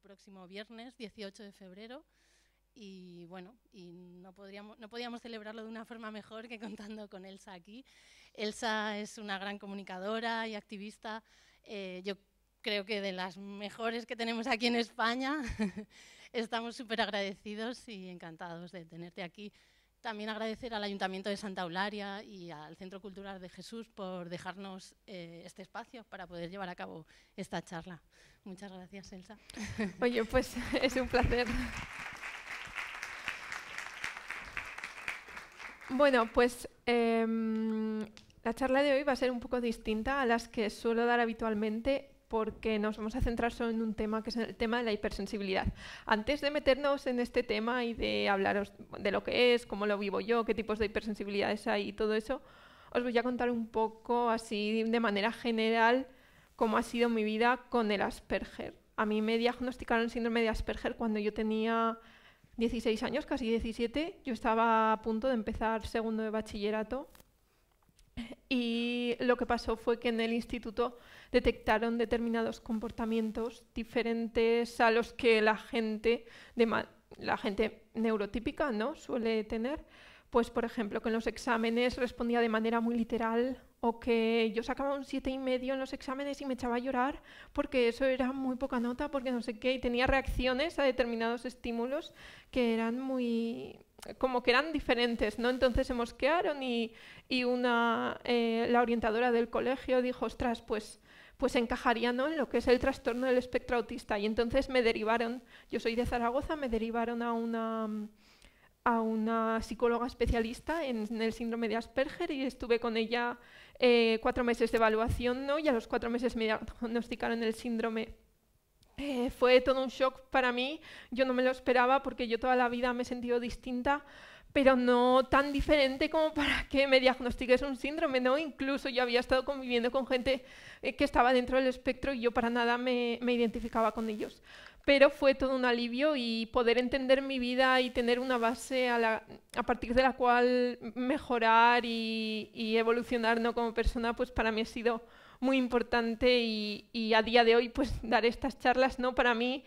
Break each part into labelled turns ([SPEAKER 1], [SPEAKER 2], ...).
[SPEAKER 1] próximo viernes 18 de febrero y bueno, y no, podríamos, no podíamos celebrarlo de una forma mejor que contando con Elsa aquí. Elsa es una gran comunicadora y activista, eh, yo creo que de las mejores que tenemos aquí en España. Estamos súper agradecidos y encantados de tenerte aquí. También agradecer al Ayuntamiento de Santa Eularia y al Centro Cultural de Jesús por dejarnos eh, este espacio para poder llevar a cabo esta charla. Muchas gracias, Elsa.
[SPEAKER 2] Oye, pues es un placer. Bueno, pues em, la charla de hoy va a ser un poco distinta a las que suelo dar habitualmente porque nos vamos a centrar solo en un tema, que es el tema de la hipersensibilidad. Antes de meternos en este tema y de hablaros de lo que es, cómo lo vivo yo, qué tipos de hipersensibilidades hay y todo eso, os voy a contar un poco así de manera general cómo ha sido mi vida con el Asperger. A mí me diagnosticaron el síndrome de Asperger cuando yo tenía 16 años, casi 17. Yo estaba a punto de empezar segundo de bachillerato Y lo que pasó fue que en el instituto detectaron determinados comportamientos diferentes a los que la gente, de la gente neurotípica ¿no? suele tener. Pues, por ejemplo, que en los exámenes respondía de manera muy literal o que yo sacaba un siete y medio en los exámenes y me echaba a llorar porque eso era muy poca nota, porque no sé qué, y tenía reacciones a determinados estímulos que eran muy como que eran diferentes, ¿no? Entonces se mosquearon y, una, eh, la orientadora del colegio dijo, ostras, pues, pues encajaría ¿no? en lo que es el trastorno del espectro autista. Y entonces me derivaron, yo soy de Zaragoza, me derivaron a una, a una psicóloga especialista en, el síndrome de Asperger y estuve con ella eh, cuatro meses de evaluación ¿no? y a los cuatro meses me diagnosticaron el síndrome eh, fue todo un shock para mí, yo no me lo esperaba porque yo toda la vida me he sentido distinta, pero no tan diferente como para que me diagnostiques un síndrome, ¿no? Incluso yo había estado conviviendo con gente eh, que estaba dentro del espectro y yo para nada me, identificaba con ellos. Pero fue todo un alivio y poder entender mi vida y tener una base a, partir de la cual mejorar y, evolucionar como persona, pues para mí ha sido muy importante y, a día de hoy pues dar estas charlas, ¿no? Para mí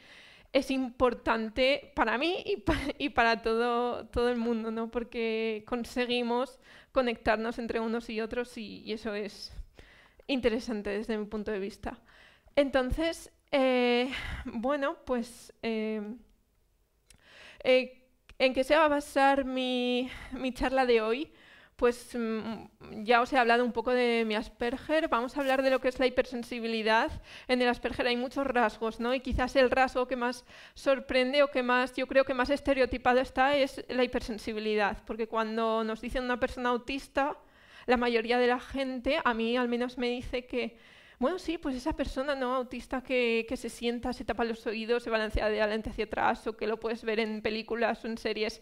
[SPEAKER 2] es importante para mí y, para todo, todo el mundo, ¿no? Porque conseguimos conectarnos entre unos y otros y, eso es interesante desde mi punto de vista. Entonces, eh, bueno, pues em, eh, en qué se va a basar mi charla de hoy pues mm, ya os he hablado un poco de mi Asperger, vamos a hablar de lo que es la hipersensibilidad. En el Asperger hay muchos rasgos, ¿no? Y quizás el rasgo que más sorprende o que más, yo creo que más estereotipado está es la hipersensibilidad, porque cuando nos dicen una persona autista, la mayoría de la gente, a mí al menos me dice que, bueno, sí, pues esa persona no autista que, se sienta, se tapa los oídos, se balancea de adelante hacia atrás o que lo puedes ver en películas o en series.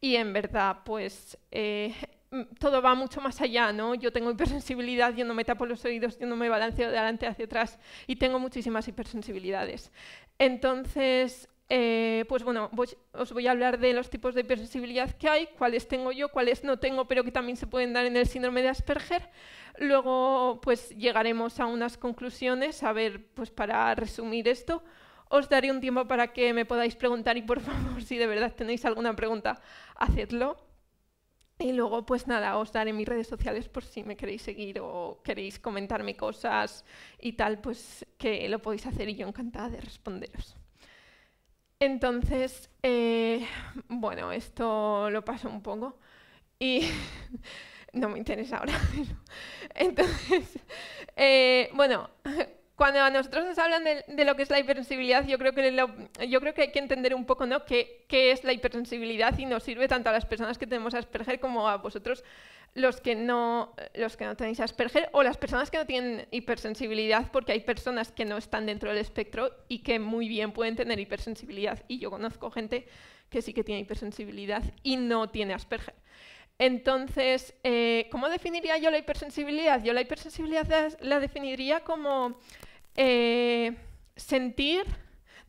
[SPEAKER 2] Y en verdad, pues eh, Mm, todo va mucho más allá, ¿no? Yo tengo hipersensibilidad, yo no me tapo los oídos, yo no me balanceo de adelante hacia atrás y tengo muchísimas hipersensibilidades. Entonces, eh, pues bueno, os voy a hablar de los tipos de hipersensibilidad que hay, cuáles tengo yo, cuáles no tengo, pero que también se pueden dar en el síndrome de Asperger. Luego, pues llegaremos a unas conclusiones. A ver, pues para resumir esto, os daré un tiempo para que me podáis preguntar y por favor, si de verdad tenéis alguna pregunta, hacedlo. Y luego, pues nada, os daré mis redes sociales por si me queréis seguir o queréis comentarme cosas y tal, pues que lo podéis hacer y yo encantada de responderos. Entonces, eh, bueno, esto lo paso un poco y no me interesa ahora. Entonces, eh, bueno, cuando a nosotros nos hablan de, lo que es la hipersensibilidad, yo creo que, yo creo que hay que entender un poco ¿no? Qué, es la hipersensibilidad y nos sirve tanto a las personas que tenemos Asperger como a vosotros los que, no, los que no tenéis Asperger o las personas que no tienen hipersensibilidad, porque hay personas que no están dentro del espectro y que muy bien pueden tener hipersensibilidad. Y yo conozco gente que sí que tiene hipersensibilidad y no tiene Asperger. Entonces, eh, ¿cómo definiría yo la hipersensibilidad? Yo la hipersensibilidad la, definiría como eh, sentir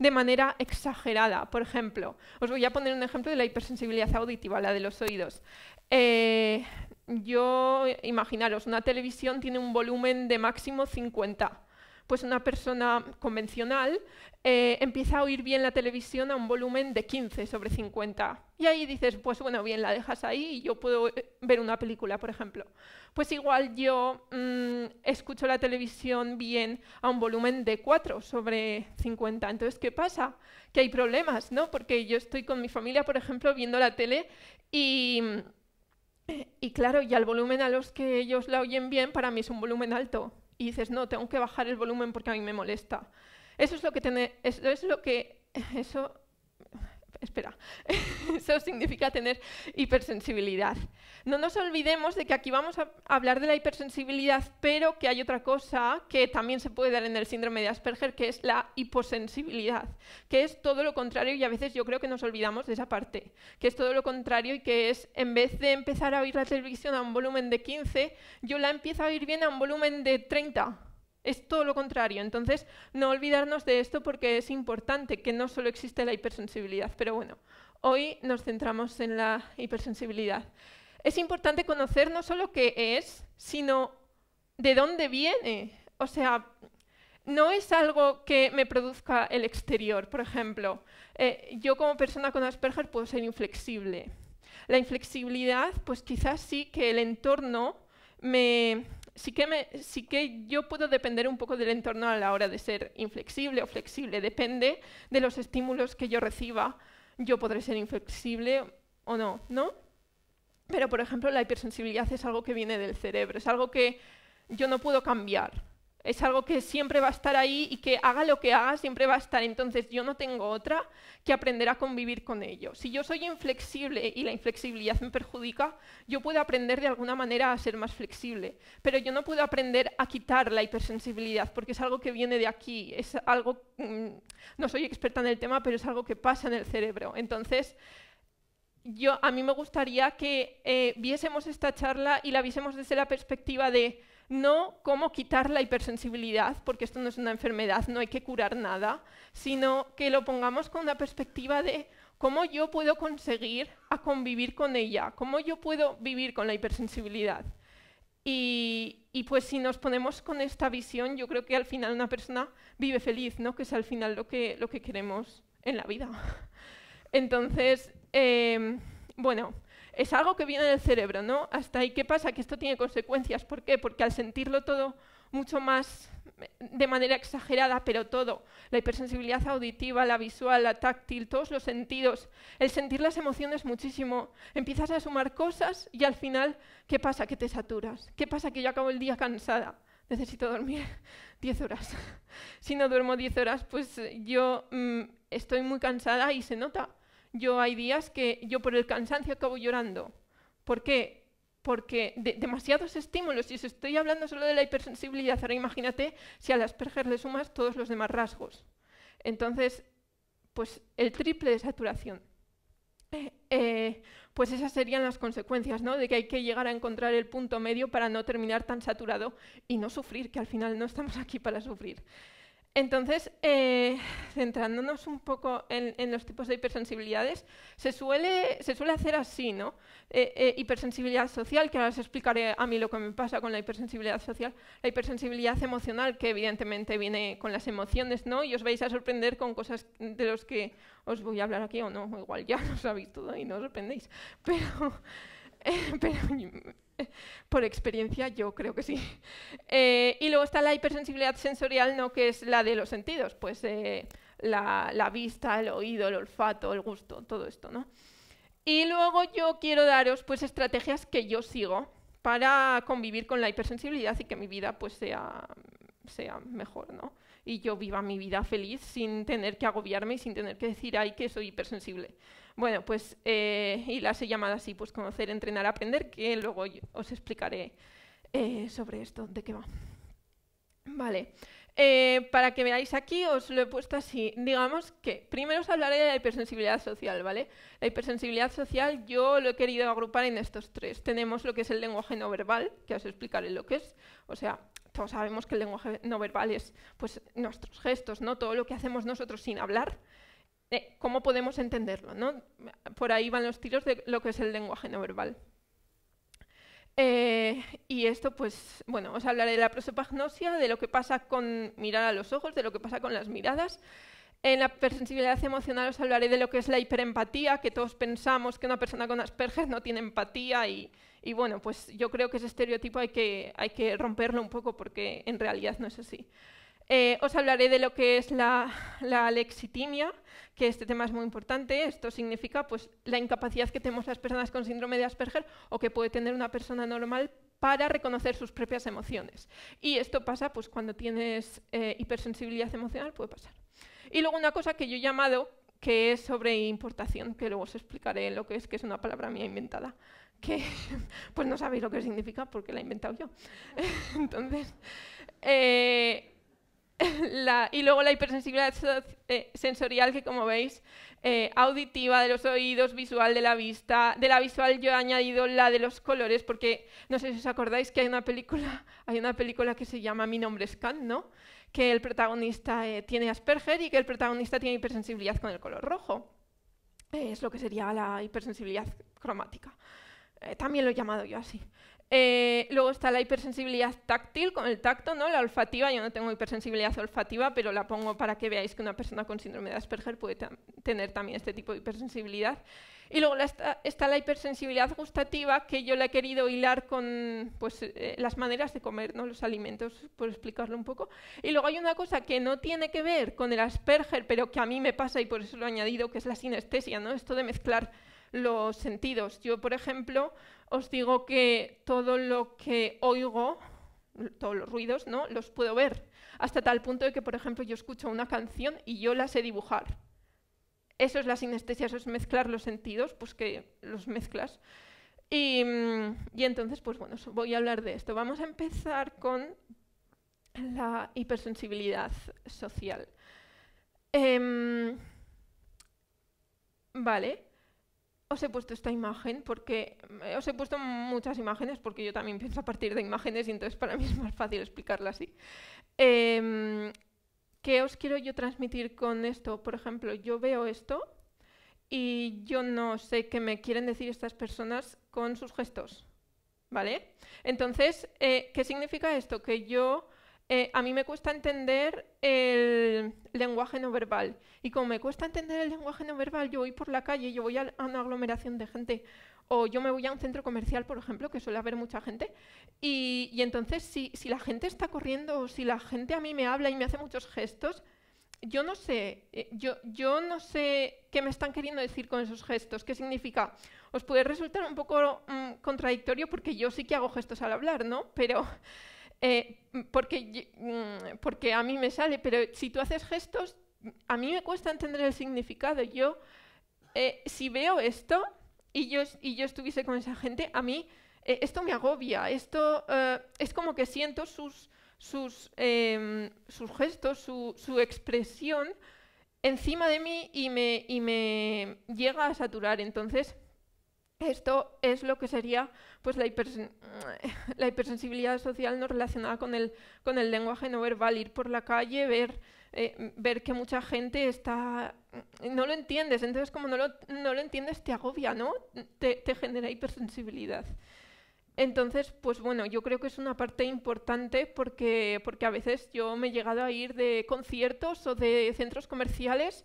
[SPEAKER 2] de manera exagerada. Por ejemplo, os voy a poner un ejemplo de la hipersensibilidad auditiva, la de los oídos. Eh, yo, imaginaros, una televisión tiene un volumen de máximo 50 pues una persona convencional eh, empieza a oír bien la televisión a un volumen de 15 sobre 50. Y ahí dices, pues bueno, bien, la dejas ahí y yo puedo eh, ver una película, por ejemplo. Pues igual yo mm, escucho la televisión bien a un volumen de 4 sobre 50. Entonces, ¿qué pasa? Que hay problemas, ¿no? Porque yo estoy con mi familia, por ejemplo, viendo la tele y... Eh, y claro, y al volumen a los que ellos la oyen bien, para mí es un volumen alto y dices, no, tengo que bajar el volumen porque a mí me molesta. Eso es lo que, tiene, eso es lo que eso espera, eso significa tener hipersensibilidad. No nos olvidemos de que aquí vamos a hablar de la hipersensibilidad, pero que hay otra cosa que también se puede dar en el síndrome de Asperger, que es la hiposensibilidad, que es todo lo contrario y a veces yo creo que nos olvidamos de esa parte, que es todo lo contrario y que es, en vez de empezar a oír la televisión a un volumen de 15, yo la empiezo a oír bien a un volumen de 30 es todo lo contrario. Entonces, no olvidarnos de esto porque es importante que no solo existe la hipersensibilidad, pero bueno, hoy nos centramos en la hipersensibilidad. Es importante conocer no solo qué es, sino de dónde viene. O sea, no es algo que me produzca el exterior, por ejemplo. Eh, yo como persona con Asperger puedo ser inflexible. La inflexibilidad, pues quizás sí que el entorno me, sí que, yo puedo depender un poco del entorno a la hora de ser inflexible o flexible. Depende de los estímulos que yo reciba. Yo podré ser inflexible o no, ¿no? Pero, por ejemplo, la hipersensibilidad es algo que viene del cerebro, es algo que yo no puedo cambiar es algo que siempre va a estar ahí y que haga lo que haga, siempre va a estar. Entonces yo no tengo otra que aprender a convivir con ello. Si yo soy inflexible y la inflexibilidad me perjudica, yo puedo aprender de alguna manera a ser más flexible, pero yo no puedo aprender a quitar la hipersensibilidad porque es algo que viene de aquí, es algo, mm, no soy experta en el tema, pero es algo que pasa en el cerebro. Entonces, yo, a mí me gustaría que eh, viésemos esta charla y la viésemos desde la perspectiva de no cómo quitar la hipersensibilidad, porque esto no es una enfermedad, no hay que curar nada, sino que lo pongamos con una perspectiva de cómo yo puedo conseguir a convivir con ella, cómo yo puedo vivir con la hipersensibilidad. Y, pues si nos ponemos con esta visión, yo creo que al final una persona vive feliz, ¿no? que es al final lo que, lo que queremos en la vida. Entonces, em, bueno, es algo que viene del cerebro, ¿no? Hasta ahí, ¿qué pasa? Que esto tiene consecuencias. ¿Por qué? Porque al sentirlo todo mucho más eh, de manera exagerada, pero todo, la hipersensibilidad auditiva, la visual, la táctil, todos los sentidos, el sentir las emociones muchísimo, empiezas a sumar cosas y al final, ¿qué pasa? Que te saturas. ¿Qué pasa? Que yo acabo el día cansada. Necesito dormir 10 horas. si no duermo 10 horas, pues eh, yo mm, estoy muy cansada y se nota yo hay días que yo por el cansancio acabo llorando. ¿Por qué? Porque demasiados estímulos, y estoy hablando solo de la hipersensibilidad, ahora imagínate si al Asperger le sumas todos los demás rasgos. Entonces, pues el triple de saturación. Eh, eh, pues esas serían las consecuencias, ¿no? De que hay que llegar a encontrar el punto medio para no terminar tan saturado y no sufrir, que al final no estamos aquí para sufrir. Entonces, eh, centrándonos un poco en, los tipos de hipersensibilidades, se suele, se suele hacer así, ¿no? Eh, eh, hipersensibilidad social, que ahora os explicaré a mí lo que me pasa con la hipersensibilidad social, la hipersensibilidad emocional, que evidentemente viene con las emociones, ¿no? Y os vais a sorprender con cosas de los que os voy a hablar aquí o no, igual ya lo sabéis todo y no os sorprendéis, pero... pero por experiencia yo creo que sí. Eh, y luego está la hipersensibilidad sensorial, ¿no? que es la de los sentidos, pues eh, la, la, vista, el oído, el olfato, el gusto, todo esto. ¿no? Y luego yo quiero daros pues, estrategias que yo sigo para convivir con la hipersensibilidad y que mi vida pues, sea, sea mejor. ¿no? Y yo viva mi vida feliz sin tener que agobiarme y sin tener que decir, ay, que soy hipersensible. Bueno, pues eh, y las he llamado así, pues conocer, entrenar, aprender, que luego os explicaré eh, sobre esto, de qué va. Vale, eh, para que veáis aquí os lo he puesto así. Digamos que primero os hablaré de la hipersensibilidad social, ¿vale? La hipersensibilidad social yo lo he querido agrupar en estos tres. Tenemos lo que es el lenguaje no verbal, que os explicaré lo que es. O sea, todos sabemos que el lenguaje no verbal es pues, nuestros gestos, ¿no? Todo lo que hacemos nosotros sin hablar. Eh, cómo podemos entenderlo. ¿no? Por ahí van los tiros de lo que es el lenguaje no verbal. Eh, y esto, pues, bueno, os hablaré de la prosopagnosia, de lo que pasa con mirar a los ojos, de lo que pasa con las miradas. En la persensibilidad emocional os hablaré de lo que es la hiperempatía, que todos pensamos que una persona con Asperger no tiene empatía y, y bueno, pues yo creo que ese estereotipo hay que, hay que romperlo un poco porque en realidad no es así. Eh, os hablaré de lo que es la, la, alexitimia, que este tema es muy importante. Esto significa pues, la incapacidad que tenemos las personas con síndrome de Asperger o que puede tener una persona normal para reconocer sus propias emociones. Y esto pasa pues, cuando tienes eh, hipersensibilidad emocional, puede pasar. Y luego una cosa que yo he llamado, que es sobre importación, que luego os explicaré lo que es, que es una palabra mía inventada que pues no sabéis lo que significa porque la he inventado yo. Entonces, eh, y luego la hipersensibilidad eh, sensorial que como veis, eh, auditiva de los oídos, visual de la vista. De la visual yo he añadido la de los colores porque no sé si os acordáis que hay una película, hay una película que se llama Mi nombre es Kant, ¿no? Que el protagonista eh, tiene Asperger y que el protagonista tiene hipersensibilidad con el color rojo. es lo que sería la hipersensibilidad cromática. también lo he llamado yo así. Eh, luego está la hipersensibilidad táctil, con el tacto, ¿no? La olfativa, yo no tengo hipersensibilidad olfativa, pero la pongo para que veáis que una persona con síndrome de Asperger puede tener también este tipo de hipersensibilidad. Y luego está, la hipersensibilidad gustativa, que yo la he querido hilar con pues, eh, las maneras de comer, ¿no? los alimentos, por explicarlo un poco. Y luego hay una cosa que no tiene que ver con el Asperger, pero que a mí me pasa y por eso lo he añadido, que es la sinestesia, ¿no? esto de mezclar los sentidos. Yo, por ejemplo, os digo que todo lo que oigo, todos los ruidos, ¿no? Los puedo ver. Hasta tal punto de que, por ejemplo, yo escucho una canción y yo la sé dibujar. Eso es la sinestesia, eso es mezclar los sentidos, pues que los mezclas. Y, mm, entonces, pues bueno, voy a hablar de esto. Vamos a empezar con la hipersensibilidad social. Em, vale os he puesto esta imagen porque eh, os he puesto muchas imágenes porque yo también pienso a partir de imágenes y entonces para mí es más fácil explicarla así. Em, ¿Qué os quiero yo transmitir con esto? Por ejemplo, yo veo esto y yo no sé qué me quieren decir estas personas con sus gestos, ¿vale? Entonces, eh, ¿qué significa esto? Que yo eh, a mí me cuesta entender el lenguaje no verbal. Y como me cuesta entender el lenguaje no verbal, yo voy por la calle, yo voy a una aglomeración de gente, o yo me voy a un centro comercial, por ejemplo, que suele haber mucha gente, y, entonces si, la gente está corriendo, o si la gente a mí me habla y me hace muchos gestos, yo no sé, eh, yo, yo no sé qué me están queriendo decir con esos gestos, qué significa. Os puede resultar un poco mm, contradictorio porque yo sí que hago gestos al hablar, ¿no? Pero... Eh, porque, mm, porque a mí me sale, pero si tú haces gestos, a mí me cuesta entender el significado. Yo, eh, si veo esto y yo, y yo estuviese con esa gente, a mí eh, esto me agobia, esto es como que siento sus, sus, em, sus gestos, su, su expresión encima de mí y me, y me llega a saturar. Entonces, esto es lo que sería pues, la, hipersensibilidad social no relacionada con el, con el lenguaje no verbal, ir por la calle, ver eh, ver que mucha gente está mm, no lo entiendes, entonces como no lo, no lo entiendes te agobia, ¿no? Te, genera hipersensibilidad. Entonces, pues bueno, yo creo que es una parte importante porque, porque a veces yo me he llegado a ir de conciertos o de centros comerciales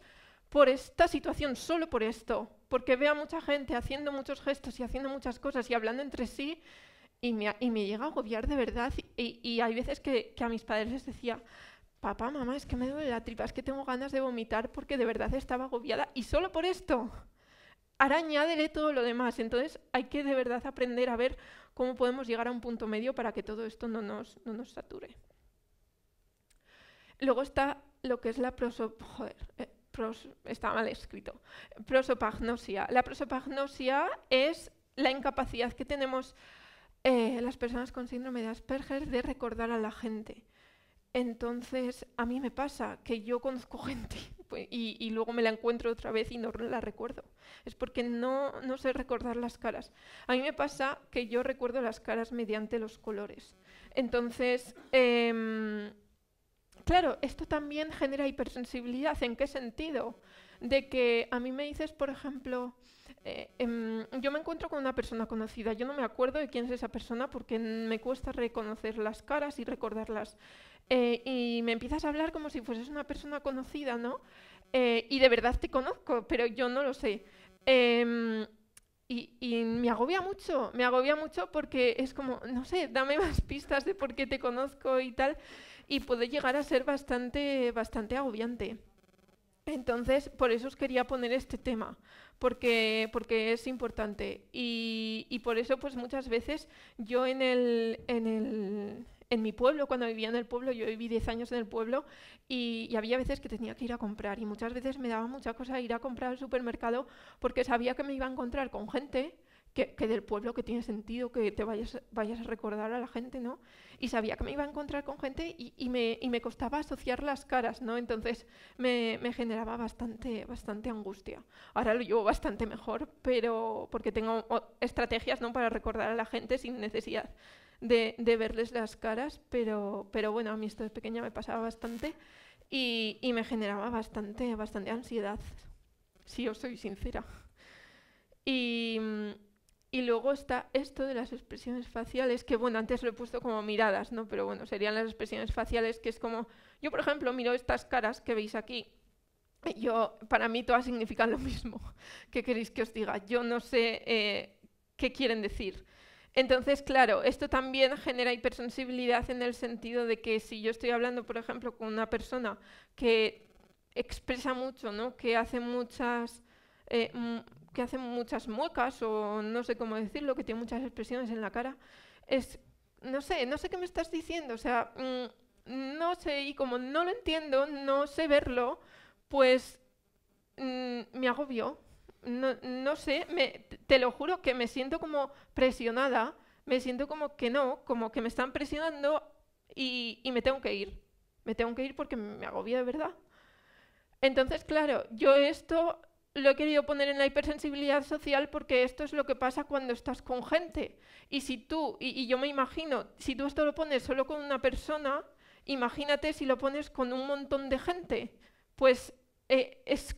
[SPEAKER 2] por esta situación, solo por esto porque veo a mucha gente haciendo muchos gestos y haciendo muchas cosas y hablando entre sí y me, y me llega a agobiar de verdad. Y, hay veces que, a mis padres les decía, papá, mamá, es que me duele la tripa, es que tengo ganas de vomitar porque de verdad estaba agobiada y solo por esto. Ahora añádele todo lo demás. Entonces hay que de verdad aprender a ver cómo podemos llegar a un punto medio para que todo esto no nos, sature. Luego está lo que es la prosop... Joder, eh, está mal escrito, prosopagnosia. La prosopagnosia es la incapacidad que tenemos eh, las personas con síndrome de Asperger de recordar a la gente. Entonces, a mí me pasa que yo conozco gente pues, y, luego me la encuentro otra vez y no la recuerdo. Es porque no, sé recordar las caras. A mí me pasa que yo recuerdo las caras mediante los colores. Entonces, em, Claro, esto también genera hipersensibilidad. ¿En qué sentido? De que a mí me dices, por ejemplo, eh, em, yo me encuentro con una persona conocida, yo no me acuerdo de quién es esa persona porque me cuesta reconocer las caras y recordarlas. Eh, y me empiezas a hablar como si fueses una persona conocida, ¿no? Eh, y de verdad te conozco, pero yo no lo sé. Em, y, me agobia mucho, me agobia mucho porque es como, no sé, dame más pistas de por qué te conozco y tal y puede llegar a ser bastante, bastante agobiante. Entonces, por eso os quería poner este tema, porque, porque es importante. Y, y por eso, pues muchas veces yo en, el, en, el, en mi pueblo, cuando vivía en el pueblo, yo viví 10 años en el pueblo y, y, había veces que tenía que ir a comprar y muchas veces me daba mucha cosa ir a comprar al supermercado porque sabía que me iba a encontrar con gente que, del pueblo, que tiene sentido que te vayas, vayas a recordar a la gente, ¿no? Y sabía que me iba a encontrar con gente y, me, me, costaba asociar las caras, ¿no? Entonces me, generaba bastante, bastante angustia. Ahora lo llevo bastante mejor, pero porque tengo estrategias, ¿no? Para recordar a la gente sin necesidad de, verles las caras, pero, pero bueno, a mí esto de pequeña me pasaba bastante y, me generaba bastante, bastante ansiedad, si os soy sincera. Y... Mm, y luego está esto de las expresiones faciales, que bueno, antes lo he puesto como miradas, ¿no? Pero bueno, serían las expresiones faciales, que es como, yo por ejemplo miro estas caras que veis aquí, yo, para mí todas significan lo mismo. ¿Qué queréis que os diga? Yo no sé eh, qué quieren decir. Entonces, claro, esto también genera hipersensibilidad en el sentido de que si yo estoy hablando, por ejemplo, con una persona que expresa mucho, ¿no? que hace muchas... Eh, que hace muchas muecas o no sé cómo decirlo, que tiene muchas expresiones en la cara, es, no sé, no sé qué me estás diciendo, o sea, mm, no sé, y como no lo entiendo, no sé verlo, pues mm, me agobió, no, sé, te lo juro que me siento como presionada, me siento como que no, como que me están presionando y, y me tengo que ir, me tengo que ir porque me agobia de verdad. Entonces, claro, yo esto lo he querido poner en la hipersensibilidad social porque esto es lo que pasa cuando estás con gente. Y si tú, y, yo me imagino, si tú esto lo pones solo con una persona, imagínate si lo pones con un montón de gente, pues eh, es,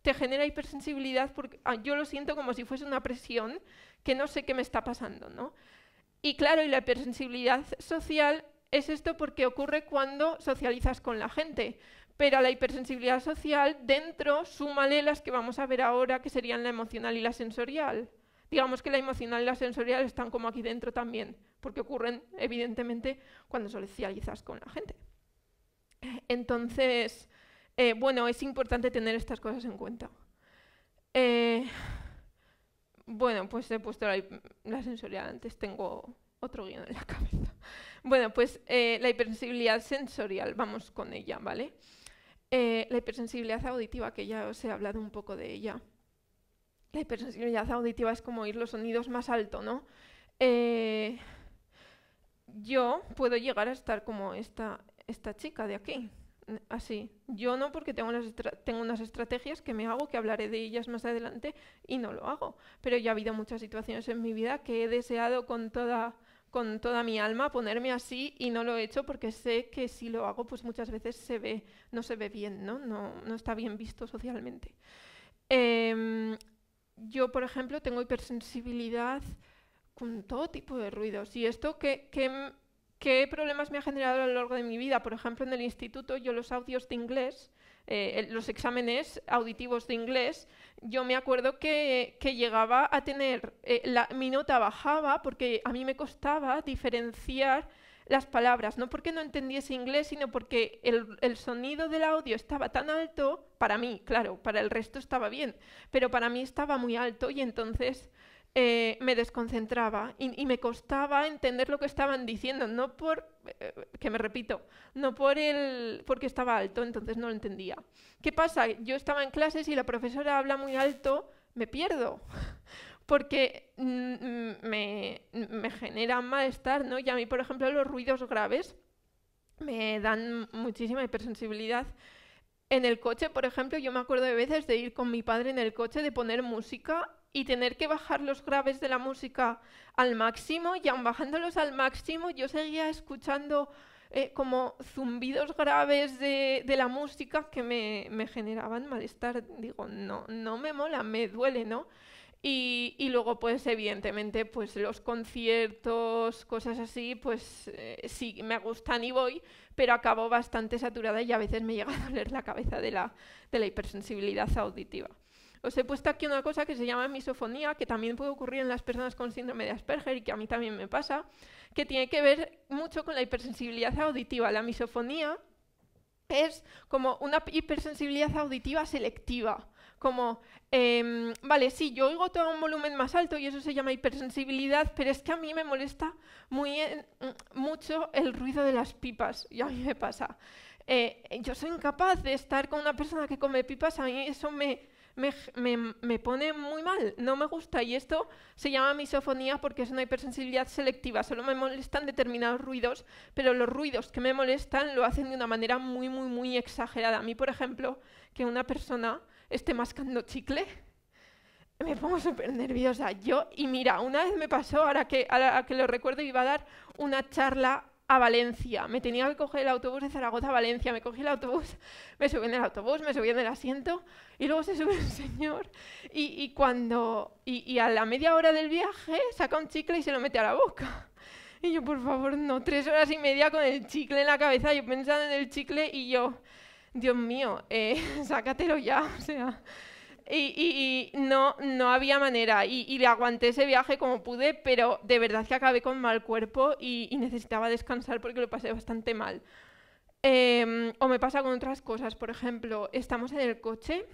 [SPEAKER 2] te genera hipersensibilidad porque ah, yo lo siento como si fuese una presión que no sé qué me está pasando, ¿no? Y claro, y la hipersensibilidad social es esto porque ocurre cuando socializas con la gente pero a la hipersensibilidad social dentro súmale las que vamos a ver ahora, que serían la emocional y la sensorial. Digamos que la emocional y la sensorial están como aquí dentro también, porque ocurren evidentemente cuando socializas con la gente. Entonces, eh, bueno, es importante tener estas cosas en cuenta. Eh, bueno, pues he puesto la, sensorial antes, tengo otro guión en la cabeza. Bueno, pues eh, la hipersensibilidad sensorial, vamos con ella, ¿vale? Eh, la hipersensibilidad auditiva, que ya os he hablado un poco de ella. La hipersensibilidad auditiva es como oír los sonidos más alto, ¿no? Eh, yo puedo llegar a estar como esta, esta chica de aquí, así. Yo no, porque tengo unas, tengo unas estrategias que me hago, que hablaré de ellas más adelante, y no lo hago. Pero ya ha habido muchas situaciones en mi vida que he deseado con toda con toda mi alma ponerme así y no lo he hecho porque sé que si lo hago pues muchas veces se ve, no se ve bien, no, está bien visto socialmente. Em, yo, por ejemplo, tengo hipersensibilidad con todo tipo de ruidos y esto que, ¿Qué problemas me ha generado a lo largo de mi vida? Por ejemplo, en el instituto yo los audios de inglés eh, los exámenes auditivos de inglés, yo me acuerdo que, que llegaba a tener, eh, la, mi nota bajaba porque a mí me costaba diferenciar las palabras, no porque no entendiese inglés, sino porque el, el, sonido del audio estaba tan alto, para mí, claro, para el resto estaba bien, pero para mí estaba muy alto y entonces eh, me desconcentraba y, me costaba entender lo que estaban diciendo, no por, eh, que me repito, no por el, porque estaba alto, entonces no lo entendía. ¿Qué pasa? Yo estaba en clases y la profesora habla muy alto, me pierdo, porque mm, me, me genera malestar, ¿no? Y a mí, por ejemplo, los ruidos graves me dan muchísima hipersensibilidad. En el coche, por ejemplo, yo me acuerdo de veces de ir con mi padre en el coche, de poner música y tener que bajar los graves de la música al máximo y aún bajándolos al máximo yo seguía escuchando eh, como zumbidos graves de, la música que me, generaban malestar. Digo, no, no me mola, me duele, ¿no? Y, luego, pues evidentemente, pues los conciertos, cosas así, pues eh, sí, me gustan y voy, pero acabo bastante saturada y a veces me llega a doler la cabeza de la hipersensibilidad auditiva. Os he puesto aquí una cosa que se llama misofonía, que también puede ocurrir en las personas con síndrome de Asperger y que a mí también me pasa, que tiene que ver mucho con la hipersensibilidad auditiva. La misofonía es como una hipersensibilidad auditiva selectiva. Como, em, vale, sí, yo oigo todo un volumen más alto y eso se llama hipersensibilidad, pero es que a mí me molesta muy, mm, mucho el ruido de las pipas, y a mí me pasa. Eh, yo soy incapaz de estar con una persona que come pipas, a mí eso me me, pone muy mal, no me gusta. Y esto se llama misofonía porque es una hipersensibilidad selectiva. Solo me molestan determinados ruidos, pero los ruidos que me molestan lo hacen de una manera muy, muy, muy exagerada. A mí, por ejemplo, que una persona esté mascando chicle, me pongo súper nerviosa. Yo, y mira, una vez me pasó, ahora que, ahora que lo recuerdo, iba a dar una charla a Valencia. Me tenía que coger el autobús de Zaragoza a Valencia. Me cogí el autobús, me subí en el autobús, me subí en el asiento y luego se sube un señor y, y cuando y, y, a la media hora del viaje saca un chicle y se lo mete a la boca. Y yo, por favor, no, tres horas y media con el chicle en la cabeza, yo pensando en el chicle y yo, Dios mío, eh, sácatelo ya, o sea, y, no, no había manera. Y, le aguanté ese viaje como pude, pero de verdad que acabé con mal cuerpo y, necesitaba descansar porque lo pasé bastante mal. Em, o me pasa con otras cosas, por ejemplo, estamos en el coche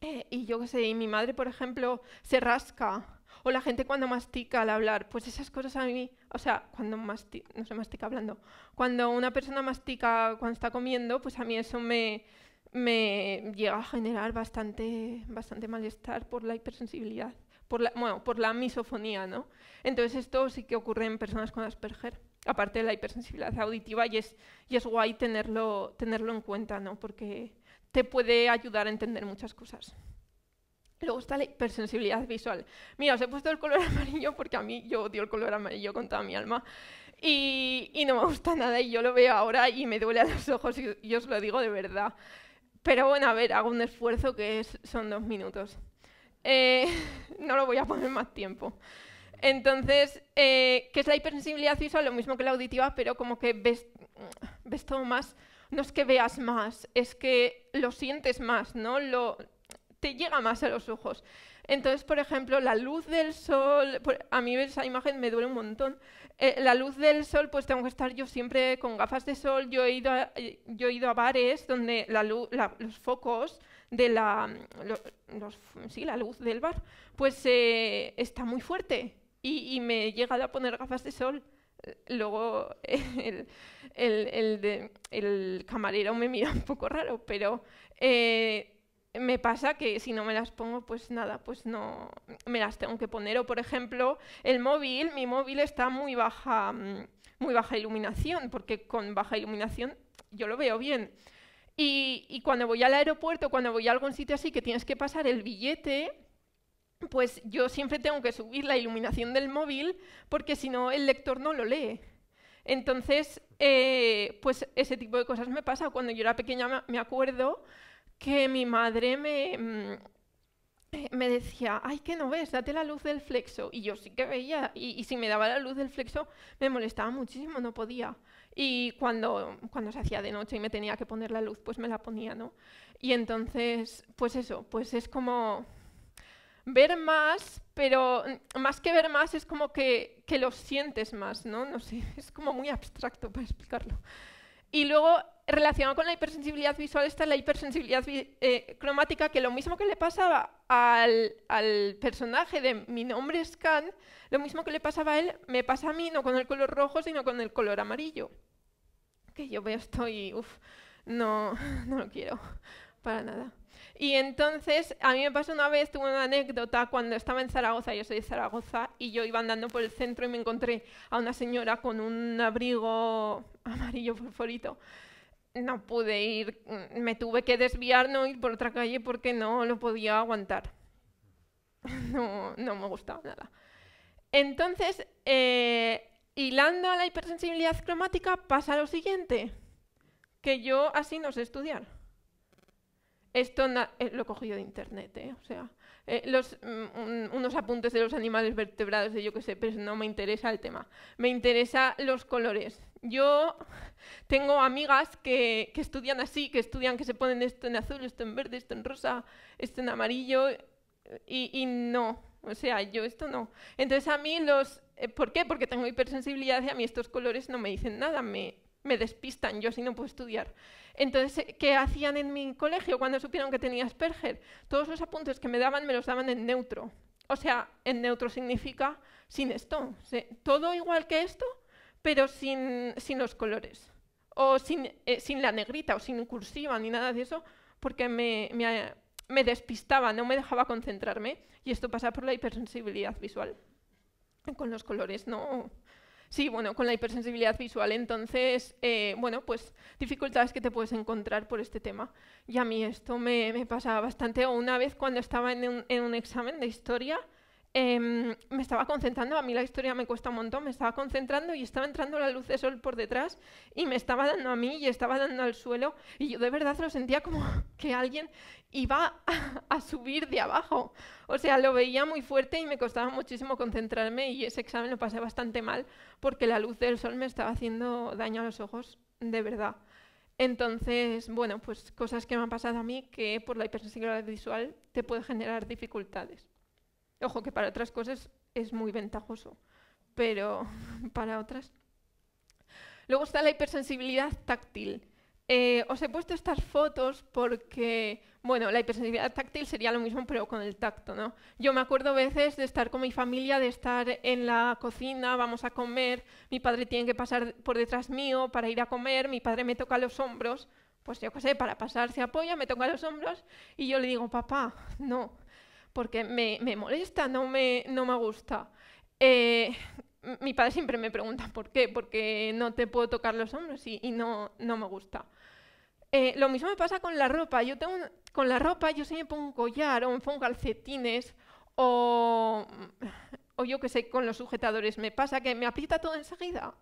[SPEAKER 2] eh, y yo qué sé, y mi madre, por ejemplo, se rasca. O la gente cuando mastica al hablar, pues esas cosas a mí, o sea, cuando mastica, no se mastica hablando, cuando una persona mastica cuando está comiendo, pues a mí eso me, me llega a generar bastante, bastante malestar por la hipersensibilidad, por la, bueno, por la misofonía, ¿no? Entonces esto sí que ocurre en personas con Asperger, aparte de la hipersensibilidad auditiva, y es, y es guay tenerlo, tenerlo en cuenta, ¿no? Porque te puede ayudar a entender muchas cosas. Luego está la hipersensibilidad visual. Mira, os he puesto el color amarillo porque a mí yo odio el color amarillo con toda mi alma y, y no me gusta nada y yo lo veo ahora y me duele a los ojos y, y os lo digo de verdad. Pero bueno, a ver, hago un esfuerzo que son dos minutos. Eh, no lo voy a poner más tiempo. Entonces, eh, ¿qué es la hipersensibilidad visual? Lo mismo que la auditiva, pero como que ves, ves todo más. No es que veas más, es que lo sientes más, ¿no? Lo, te llega más a los ojos. Entonces, por ejemplo, la luz del sol, a mí esa imagen me duele un montón, eh, la luz del sol, pues tengo que estar yo siempre con gafas de sol. Yo he ido a, eh, yo he ido a bares donde la los focos de la, mm, sí, la luz del bar, pues eh, está muy fuerte y, me he llegado a poner gafas de sol. Luego el, el, camarero me mira un poco raro, pero me pasa que si no me las pongo, pues nada, pues no me las tengo que poner. O por ejemplo, el móvil, mi móvil está muy baja, mm, muy baja iluminación, porque con baja iluminación yo lo veo bien. Y, cuando voy al aeropuerto, cuando voy a algún sitio así que tienes que pasar el billete, pues yo siempre tengo que subir la iluminación del móvil, porque si no el lector no lo lee. Entonces, eh, pues ese tipo de cosas me pasa. Cuando yo era pequeña me acuerdo que mi madre me, mm, me decía, ay, que no ves, date la luz del flexo. Y yo sí que veía, y, si me daba la luz del flexo me molestaba muchísimo, no podía. Y cuando, cuando se hacía de noche y me tenía que poner la luz, pues me la ponía, ¿no? Y entonces, pues eso, pues es como ver más, pero más que ver más es como que, que lo sientes más, ¿no? No sé, es como muy abstracto para explicarlo. Y luego relacionado con la hipersensibilidad visual está la hipersensibilidad eh, cromática, que lo mismo que le pasaba al, al, personaje de Mi nombre es Khan, lo mismo que le pasaba a él, me pasa a mí, no con el color rojo, sino con el color amarillo. Que yo veo esto y, uff, no, no lo quiero, para nada. Y entonces, a mí me pasó una vez, tuve una anécdota, cuando estaba en Zaragoza, yo soy de Zaragoza, y yo iba andando por el centro y me encontré a una señora con un abrigo amarillo fosforito no pude ir, mm, me tuve que desviar, no ir por otra calle porque no lo podía aguantar. No, no me gustaba nada. Entonces, eh, hilando a la hipersensibilidad cromática, pasa lo siguiente, que yo así no sé estudiar. Esto eh, lo he cogido de internet, ¿eh? o sea, eh, los, mm, unos apuntes de los animales vertebrados, de yo que sé, pero no me interesa el tema. Me interesa los colores. Yo tengo amigas que, estudian así, que estudian que se ponen esto en azul, esto en verde, esto en rosa, esto en amarillo, y, no. O sea, yo esto no. Entonces a mí los... Eh, ¿Por qué? Porque tengo hipersensibilidad y a mí estos colores no me dicen nada, me, me despistan, yo así no puedo estudiar. Entonces, eh, ¿qué hacían en mi colegio cuando supieron que tenía Asperger? Todos los apuntes que me daban me los daban en neutro. O sea, en neutro significa sin esto. Todo igual que esto, pero sin, sin los colores. O sin, eh, la negrita, o sin cursiva, ni nada de eso, porque me, me despistaba, no me dejaba concentrarme. Y esto pasa por la hipersensibilidad visual. Con los colores no, Sí, bueno, con la hipersensibilidad visual. Entonces, eh, bueno, pues dificultades que te puedes encontrar por este tema. Y a mí esto me, pasaba bastante. O una vez cuando estaba en un examen de historia, Em, me estaba concentrando, a mí la historia me cuesta un montón, me estaba concentrando y estaba entrando la luz de sol por detrás y me estaba dando a mí y estaba dando al suelo y yo de verdad lo sentía como que alguien iba a, subir de abajo. O sea, lo veía muy fuerte y me costaba muchísimo concentrarme y ese examen lo pasé bastante mal porque la luz del sol me estaba haciendo daño a los ojos, de verdad. Entonces, bueno, pues cosas que me han pasado a mí que por la hipersensibilidad visual te puede generar dificultades. Ojo que para otras cosas es muy ventajoso, pero para otras. Luego está la hipersensibilidad táctil. Eh, os he puesto estas fotos porque, bueno, la hipersensibilidad táctil sería lo mismo, pero con el tacto, ¿no? Yo me acuerdo a veces de estar con mi familia, de estar en la cocina, vamos a comer, mi padre tiene que pasar por detrás mío para ir a comer, mi padre me toca los hombros, pues yo qué sé, para pasar se apoya, me toca los hombros y yo le digo, papá, no, porque me, me molesta, no me, no me gusta. Eh, mi padre siempre me pregunta por qué, porque no te puedo tocar los hombros y, y no, no me gusta. Eh, lo mismo me pasa con la ropa. Yo tengo, con la ropa yo me pongo un collar o me pongo calcetines o, o yo qué sé, con los sujetadores me pasa que me aprieta todo enseguida.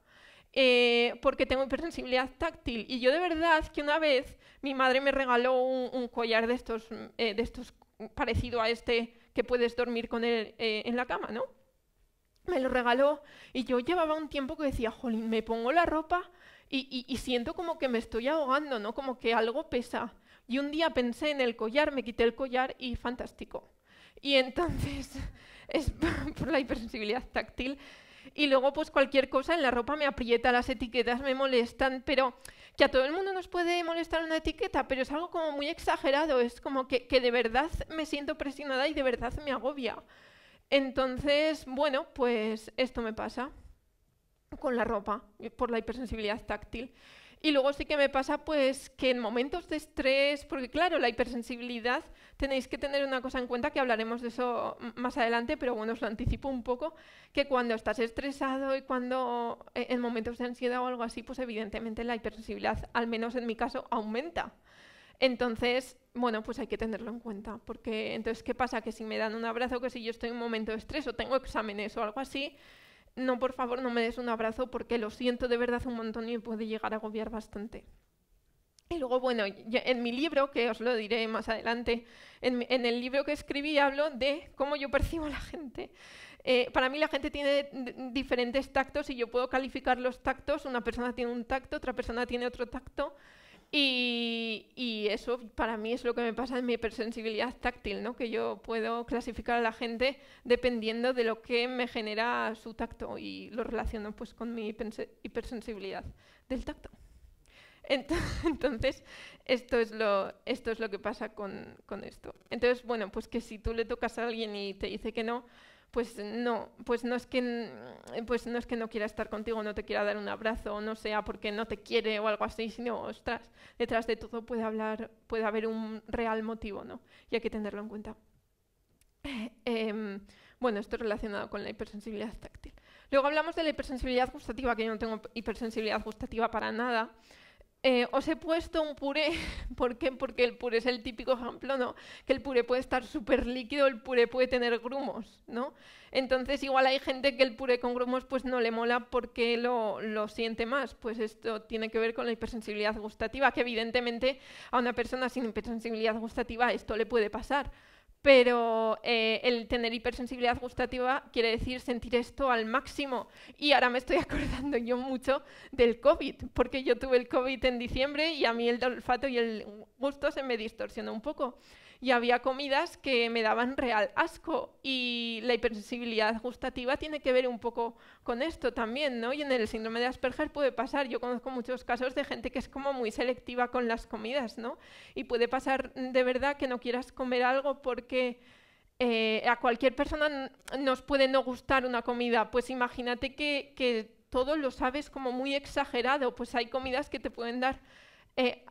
[SPEAKER 2] Eh, porque tengo hipersensibilidad táctil. Y yo de verdad que una vez mi madre me regaló un, collar de estos, de estos parecido a este que puedes dormir con él eh, en la cama, ¿no? Me lo regaló y yo llevaba un tiempo que decía, jolín, me pongo la ropa y, y siento como que me estoy ahogando, ¿no? Como que algo pesa. Y un día pensé en el collar, me quité el collar y fantástico. Y entonces es por la hipersensibilidad táctil. Y luego pues cualquier cosa en la ropa me aprieta, las etiquetas me molestan, pero que a todo el mundo nos puede molestar una etiqueta, pero es algo como muy exagerado, es como que, que de verdad me siento presionada y de verdad me agobia. Entonces, bueno, pues esto me pasa con la ropa, por la hipersensibilidad táctil. Y luego sí que me pasa pues que en momentos de estrés, porque claro, la hipersensibilidad tenéis que tener una cosa en cuenta que hablaremos de eso más adelante, pero bueno, os lo anticipo un poco, que cuando estás estresado y cuando eh, en momentos de ansiedad o algo así, pues evidentemente la hipersensibilidad, al menos en mi caso, aumenta. Entonces, bueno, pues hay que tenerlo en cuenta, porque entonces, ¿qué pasa? Que si me dan un abrazo, que si yo estoy en un momento de estrés o tengo exámenes o algo así, no, por favor, no me des un abrazo porque lo siento de verdad un montón y puede llegar a agobiar bastante. Y luego, bueno, en mi libro, que os lo diré más adelante, en, en el libro que escribí hablo de cómo yo percibo a la gente. Eh, para mí la gente tiene diferentes tactos y yo puedo calificar los tactos. Una persona tiene un tacto, otra persona tiene otro tacto. Y, eso para mí es lo que me pasa en mi hipersensibilidad táctil, ¿no? que yo puedo clasificar a la gente dependiendo de lo que me genera su tacto y lo relaciono pues, con mi hipersensibilidad del tacto. Entonces, esto es lo, esto es lo que pasa con, con esto. Entonces, bueno, pues que si tú le tocas a alguien y te dice que no, pues no, pues no es que pues no es que no quiera estar contigo, no te quiera dar un abrazo, o no sea porque no te quiere o algo así, sino ostras, detrás de todo puede puede haber un real motivo, ¿no? Y hay que tenerlo en cuenta. Eh, em, bueno, esto es relacionado con la hipersensibilidad táctil. Luego hablamos de la hipersensibilidad gustativa, que yo no tengo hipersensibilidad gustativa para nada. Eh, os he puesto un puré, ¿por qué? Porque el puré es el típico ejemplo, ¿no? Que el puré puede estar súper líquido, el puré puede tener grumos, ¿no? Entonces igual hay gente que el puré con grumos pues no le mola porque lo, lo siente más, pues esto tiene que ver con la hipersensibilidad gustativa, que evidentemente a una persona sin hipersensibilidad gustativa esto le puede pasar, pero eh, el tener hipersensibilidad gustativa quiere decir sentir esto al máximo. Y ahora me estoy acordando yo mucho del COVID, porque yo tuve el COVID en diciembre y a mí el olfato y el gusto se me distorsionó un poco y había comidas que me daban real asco y la hipersensibilidad gustativa tiene que ver un poco con esto también, ¿no? Y en el síndrome de Asperger puede pasar, yo conozco muchos casos de gente que es como muy selectiva con las comidas, ¿no? Y puede pasar mm, de verdad que no quieras comer algo porque... Eh, a cualquier persona nos puede no gustar una comida, pues imagínate que, todo lo sabes como muy exagerado, pues hay comidas que te pueden dar eh,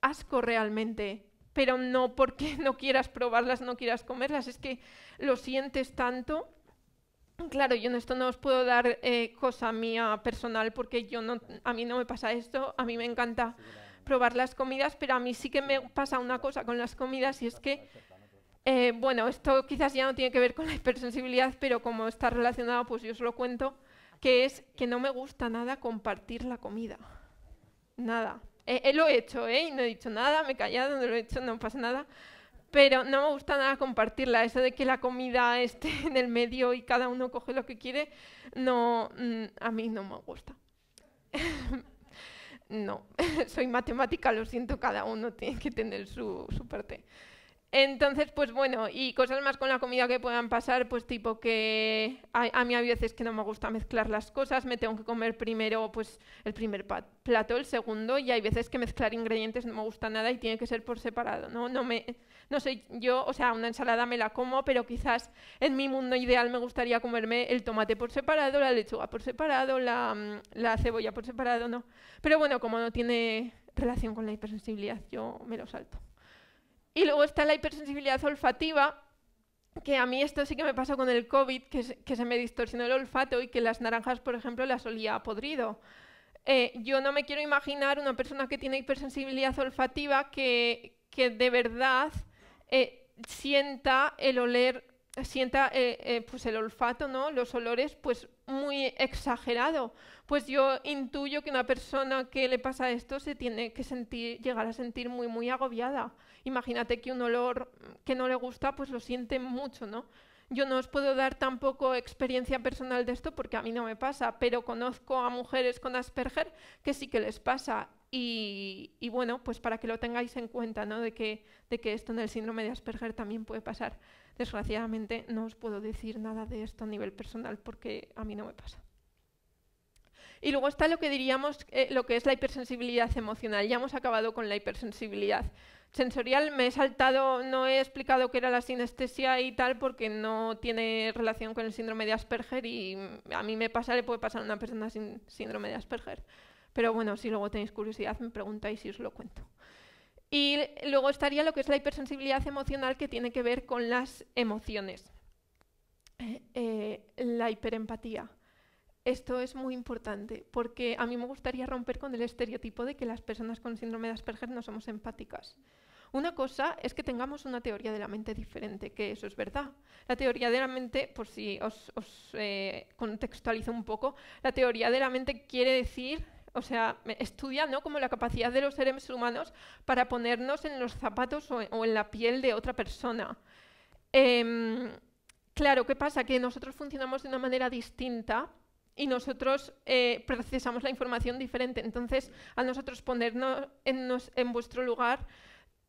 [SPEAKER 2] asco realmente pero no porque no quieras probarlas, no quieras comerlas, es que lo sientes tanto. Claro, yo en esto no os puedo dar eh, cosa mía personal porque yo no, a mí no me pasa esto, a mí me encanta probar las comidas, pero a mí sí que me pasa una cosa con las comidas y es que, eh, bueno, esto quizás ya no tiene que ver con la hipersensibilidad, pero como está relacionado, pues yo os lo cuento, que es que no me gusta nada compartir la comida. Nada. Eh, eh, lo he hecho, ¿eh? Y no he dicho nada, me he callado, no lo he hecho, no pasa nada. Pero no me gusta nada compartirla. Eso de que la comida esté en el medio y cada uno coge lo que quiere, no, mm, a mí no me gusta. no, soy matemática, lo siento, cada uno tiene que tener su, su parte. Entonces, pues bueno, y cosas más con la comida que puedan pasar, pues tipo que a, mí a veces que no me gusta mezclar las cosas, me tengo que comer primero pues el primer plato, el segundo, y hay veces que mezclar ingredientes no me gusta nada y tiene que ser por separado, ¿no? No me no sé, yo, o sea, una ensalada me la como, pero quizás en mi mundo ideal me gustaría comerme el tomate por separado, la lechuga por separado, la, la cebolla por separado, ¿no? Pero bueno, como no tiene relación con la hipersensibilidad, yo me lo salto. Y luego está la hipersensibilidad olfativa, que a mí esto sí que me pasó con el COVID, que, se, me distorsionó el olfato y que las naranjas, por ejemplo, las olía a podrido. Eh, yo no me quiero imaginar una persona que tiene hipersensibilidad olfativa que, que de verdad eh, sienta el oler, sienta eh, pues el olfato, ¿no? los olores, pues muy exagerado. Pues yo intuyo que una persona que le pasa esto se tiene que sentir, llegar a sentir muy, muy agobiada imagínate que un olor que no le gusta, pues lo siente mucho, ¿no? Yo no os puedo dar tampoco experiencia personal de esto porque a mí no me pasa, pero conozco a mujeres con Asperger que sí que les pasa. Y, bueno, pues para que lo tengáis en cuenta, ¿no? De que, de que esto en el síndrome de Asperger también puede pasar. Desgraciadamente no os puedo decir nada de esto a nivel personal porque a mí no me pasa. Y luego está lo que diríamos, eh, lo que es la hipersensibilidad emocional. Ya hemos acabado con la hipersensibilidad sensorial me he saltado, no he explicado qué era la sinestesia y tal porque no tiene relación con el síndrome de Asperger y a mí me pasa, le puede pasar a una persona sin síndrome de Asperger. Pero bueno, si luego tenéis curiosidad me preguntáis si os lo cuento. Y luego estaría lo que es la hipersensibilidad emocional que tiene que ver con las emociones. Eh, eh, la hiperempatía. Esto es muy importante porque a mí me gustaría romper con el estereotipo de que las personas con síndrome de Asperger no somos empáticas. Una cosa es que tengamos una teoría de la mente diferente, que eso es verdad. La teoría de la mente, por si os, os eh, contextualizo un poco, la teoría de la mente quiere decir, o sea, estudia ¿no? como la capacidad de los seres humanos para ponernos en los zapatos o, en la piel de otra persona. Em, claro, ¿qué pasa? Que nosotros funcionamos de una manera distinta y nosotros eh, procesamos la información diferente. Entonces, a nosotros ponernos en, en vuestro lugar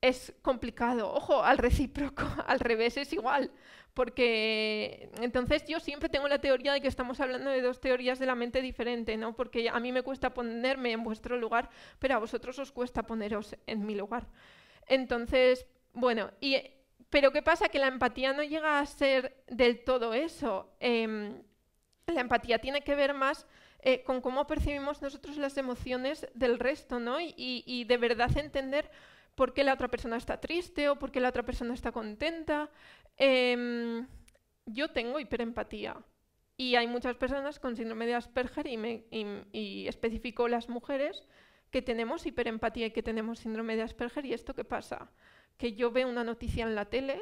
[SPEAKER 2] es complicado. Ojo, al recíproco, al revés es igual. Porque entonces yo siempre tengo la teoría de que estamos hablando de dos teorías de la mente diferente, ¿no? Porque a mí me cuesta ponerme en vuestro lugar, pero a vosotros os cuesta poneros en mi lugar. Entonces, bueno, y, pero ¿qué pasa? Que la empatía no llega a ser del todo eso. Em, la empatía tiene que ver más eh, con cómo percibimos nosotros las emociones del resto, ¿no? Y, de verdad entender por qué la otra persona está triste o por qué la otra persona está contenta. Em, yo tengo hiperempatía y hay muchas personas con síndrome de Asperger y, y especifico las mujeres que tenemos hiperempatía y que tenemos síndrome de Asperger y esto qué pasa? Que yo veo una noticia en la tele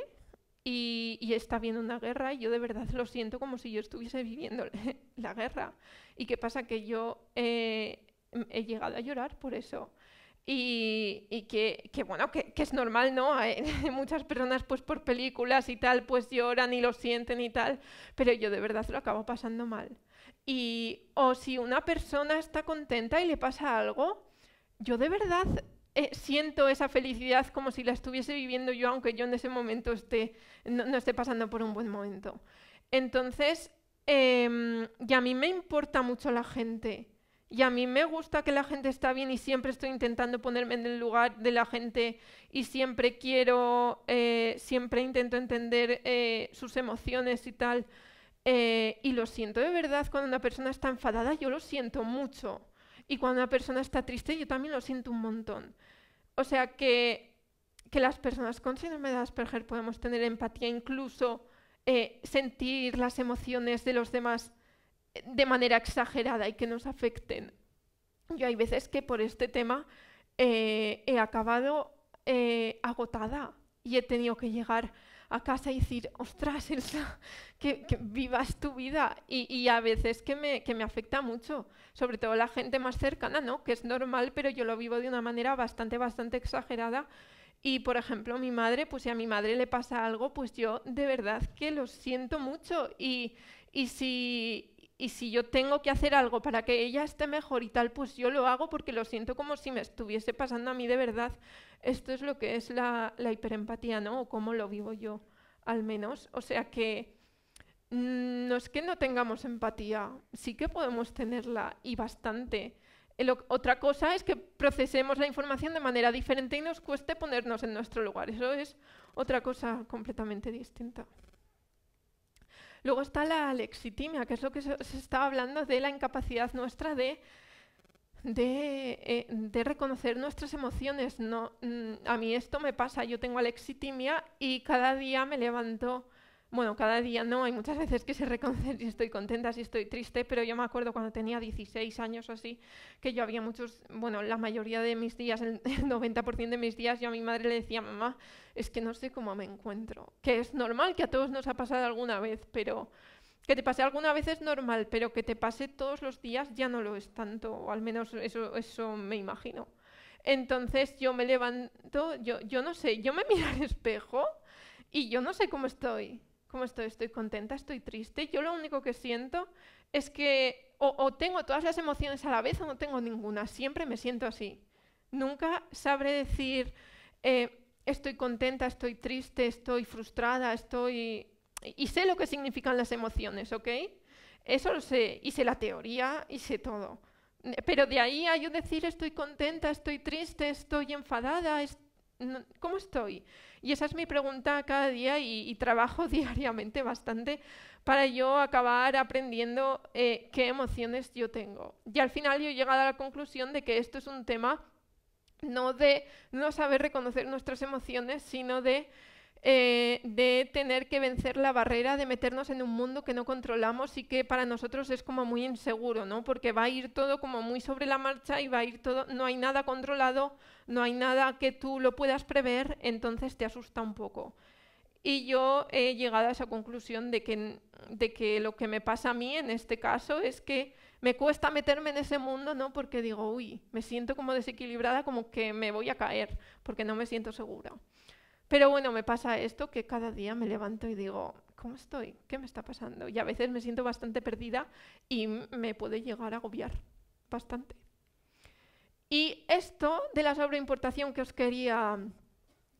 [SPEAKER 2] y, está viendo una guerra y yo de verdad lo siento como si yo estuviese viviendo la guerra. ¿Y qué pasa? Que yo eh, he llegado a llorar por eso. Y, que, bueno, que, es normal, ¿no? Hay, muchas personas pues por películas y tal pues lloran y lo sienten y tal, pero yo de verdad lo acabo pasando mal. Y o si una persona está contenta y le pasa algo, yo de verdad eh, siento esa felicidad como si la estuviese viviendo yo, aunque yo en ese momento no, esté pasando por un buen momento. Entonces, em, y a mí me importa mucho la gente. Y a mí me gusta que la gente está bien y siempre estoy intentando ponerme en el lugar de la gente y siempre quiero, eh, siempre intento entender eh, sus emociones y tal. y lo siento de verdad cuando una persona está enfadada, yo lo siento mucho y cuando una persona está triste, yo también lo siento un montón. O sea que, que las personas con síndrome de Asperger podemos tener empatía, incluso eh, sentir las emociones de los demás eh, de manera exagerada y que nos afecten. Yo hay veces que por este tema eh, he acabado agotada y he tenido que llegar a casa y decir, ostras, Elsa, que, vivas tu vida. Y, a veces que me, me, afecta mucho, sobre todo la gente más cercana, ¿no? que es normal, pero yo lo vivo de una manera bastante, bastante exagerada. Y, por ejemplo, mi madre, pues si a mi madre le pasa algo, pues yo de verdad que lo siento mucho. Y, y si, y si yo tengo que hacer algo para que ella esté mejor y tal, pues yo lo hago porque lo siento como si me estuviese pasando a mí de verdad. Esto es lo que es la, hiperempatía, ¿no? O cómo lo vivo yo, al menos. O sea que mm, no es que no tengamos empatía, sí que podemos tenerla y bastante. Eh, otra cosa es que procesemos la información de manera diferente y nos cueste ponernos en nuestro lugar. Eso es otra cosa completamente distinta. Luego está la alexitimia, que es lo que se, se está hablando de la incapacidad nuestra de eh, de, reconocer nuestras emociones. No, mm, a mí esto me pasa, yo tengo alexitimia y cada día me levanto, bueno, cada día no, hay muchas veces que se reconoce si estoy contenta, si estoy triste, pero yo me acuerdo cuando tenía 16 años o así, que yo había muchos, bueno, la mayoría de mis días, el 90% de mis días, yo a mi madre le decía, mamá, es que no sé cómo me encuentro, que es normal que a todos nos ha pasado alguna vez, pero que te pase alguna vez es normal, pero que te pase todos los días ya no lo es tanto, o al menos eso, eso me imagino. Entonces yo me levanto, yo, yo no sé, yo me miro al espejo y yo no sé cómo estoy. ¿Cómo estoy? ¿Estoy contenta? ¿Estoy triste? Yo lo único que siento es que o, tengo todas las emociones a la vez o no tengo ninguna. Siempre me siento así. Nunca sabré decir, eh, estoy contenta, estoy triste, estoy frustrada, estoy y sé lo que significan las emociones, ¿ok? Eso lo sé, y sé la teoría, y sé todo. Pero de ahí a yo decir estoy contenta, estoy triste, estoy enfadada, ¿cómo estoy? Y esa es mi pregunta cada día y, trabajo diariamente bastante para yo acabar aprendiendo eh, qué emociones yo tengo. Y al final yo he llegado a la conclusión de que esto es un tema no de no saber reconocer nuestras emociones, sino de eh, de tener que vencer la barrera, de meternos en un mundo que no controlamos y que para nosotros es como muy inseguro, ¿no? Porque va a ir todo como muy sobre la marcha y va a ir todo, no hay nada controlado, no hay nada que tú lo puedas prever, entonces te asusta un poco. Y yo he llegado a esa conclusión de que, lo que me pasa a mí en este caso es que me cuesta meterme en ese mundo, ¿no? Porque digo, uy, me siento como desequilibrada, como que me voy a caer, porque no me siento segura. Pero bueno, me pasa esto que cada día me levanto y digo, ¿cómo estoy? ¿Qué me está pasando? Y a veces me siento bastante perdida y me puede llegar a agobiar bastante. Y esto de la sobreimportación que os quería,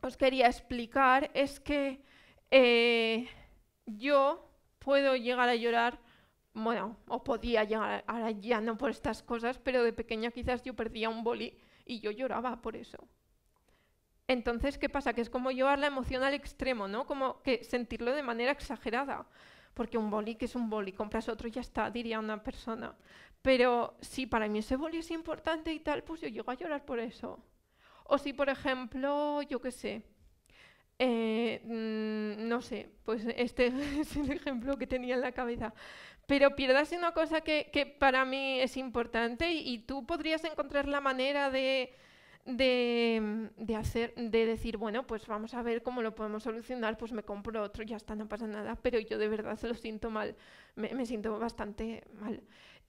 [SPEAKER 2] os quería explicar es que eh, yo puedo llegar a llorar, bueno, o podía llegar, ahora ya no por estas cosas, pero de pequeña quizás yo perdía un boli y yo lloraba por eso. Entonces, ¿qué pasa? Que es como llevar la emoción al extremo, ¿no? Como que sentirlo de manera exagerada. Porque un boli que es un boli, compras otro y ya está, diría una persona. Pero si para mí ese boli es importante y tal, pues yo llego a llorar por eso. O si, por ejemplo, yo qué sé, eh, mm, no sé, pues este es el ejemplo que tenía en la cabeza. Pero pierdas una cosa que, para mí es importante y, tú podrías encontrar la manera de, de, hacer, de decir, bueno, pues vamos a ver cómo lo podemos solucionar, pues me compro otro, ya está, no pasa nada, pero yo de verdad se lo siento mal, me, siento bastante mal.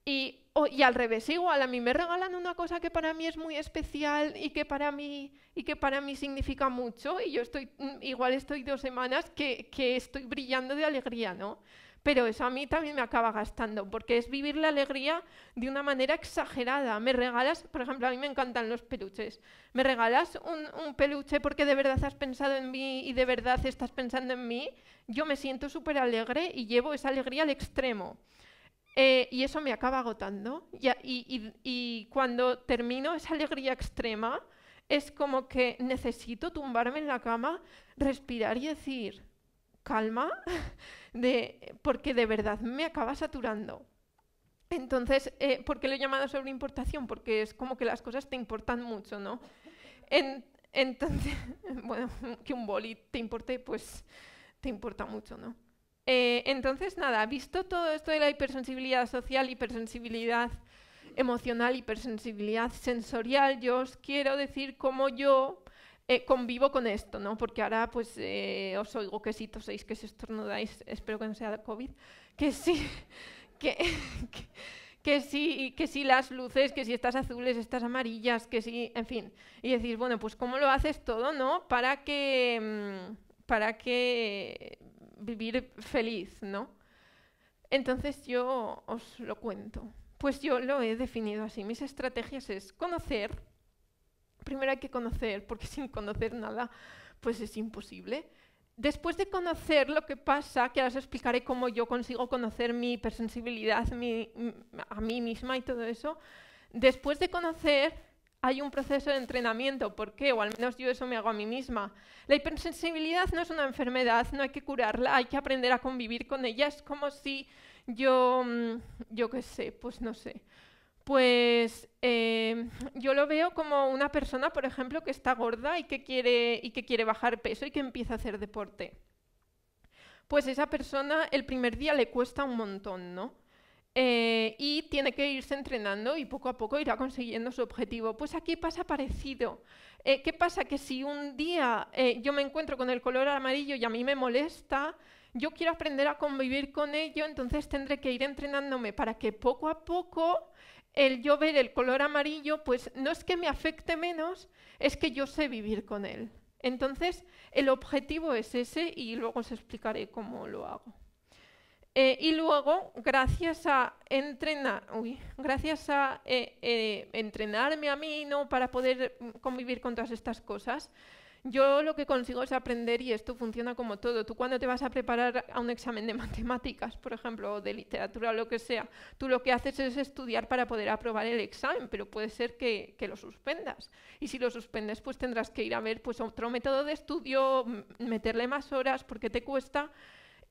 [SPEAKER 2] Y, al revés, igual, a mí me regalan una cosa que para mí es muy especial y que para mí, y que para mí significa mucho, y yo estoy, mm, igual estoy dos semanas que, que estoy brillando de alegría, ¿no? pero eso a mí también me acaba gastando, porque es vivir la alegría de una manera exagerada. Me regalas, por ejemplo, a mí me encantan los peluches, me regalas un, peluche porque de verdad has pensado en mí y de verdad estás pensando en mí, yo me siento súper alegre y llevo esa alegría al extremo. Eh, y eso me acaba agotando. y cuando termino esa alegría extrema, es como que necesito tumbarme en la cama, respirar y decir, calma, de, porque de verdad me acaba saturando. Entonces, eh, ¿por qué lo he llamado sobre importación? Porque es como que las cosas te importan mucho, ¿no? entonces, bueno, que un boli te importe, pues te importa mucho, ¿no? Eh, entonces, nada, visto todo esto de la hipersensibilidad social, hipersensibilidad emocional, hipersensibilidad sensorial, yo os quiero decir cómo yo eh, convivo con esto, ¿no? Porque ahora pues eh, os oigo que si toséis, que si estornudáis, espero que no sea COVID, que sí, que, que, sí, que sí las luces, que si estás azules, estás amarillas, que sí, en fin. Y decís, bueno, pues cómo lo haces todo, ¿no? Para que, mm, para que vivir feliz, ¿no? Entonces yo os lo cuento. Pues yo lo he definido así. Mis estrategias es conocer, primero hay que conocer, porque sin conocer nada, pues es imposible. Después de conocer lo que pasa, que ahora os explicaré cómo yo consigo conocer mi hipersensibilidad a mí misma y todo eso, después de conocer hay un proceso de entrenamiento. ¿Por qué? O al menos yo eso me hago a mí misma. La hipersensibilidad no es una enfermedad, no hay que curarla, hay que aprender a convivir con ella. Es como si yo, mm, yo qué sé, pues no sé pues em, yo lo veo como una persona, por ejemplo, que está gorda y que quiere, y que quiere bajar peso y que empieza a hacer deporte. Pues esa persona el primer día le cuesta un montón, ¿no? Eh, y tiene que irse entrenando y poco a poco irá consiguiendo su objetivo. Pues aquí pasa parecido. Eh, ¿Qué pasa? Que si un día eh, yo me encuentro con el color amarillo y a mí me molesta, yo quiero aprender a convivir con ello, entonces tendré que ir entrenándome para que poco a poco el yo ver el color amarillo, pues no es que me afecte menos, es que yo sé vivir con él. Entonces, el objetivo es ese y luego os explicaré cómo lo hago. Eh, y luego, gracias a, gracias a eh, eh, entrenarme a mí ¿no? para poder mm, convivir con todas estas cosas, yo lo que consigo es aprender y esto funciona como todo. Tú cuando te vas a preparar a un examen de matemáticas, por ejemplo, o de literatura o lo que sea, tú lo que haces es estudiar para poder aprobar el examen, pero puede ser que, lo suspendas. Y si lo suspendes, pues tendrás que ir a ver pues, otro método de estudio, meterle más horas porque te cuesta.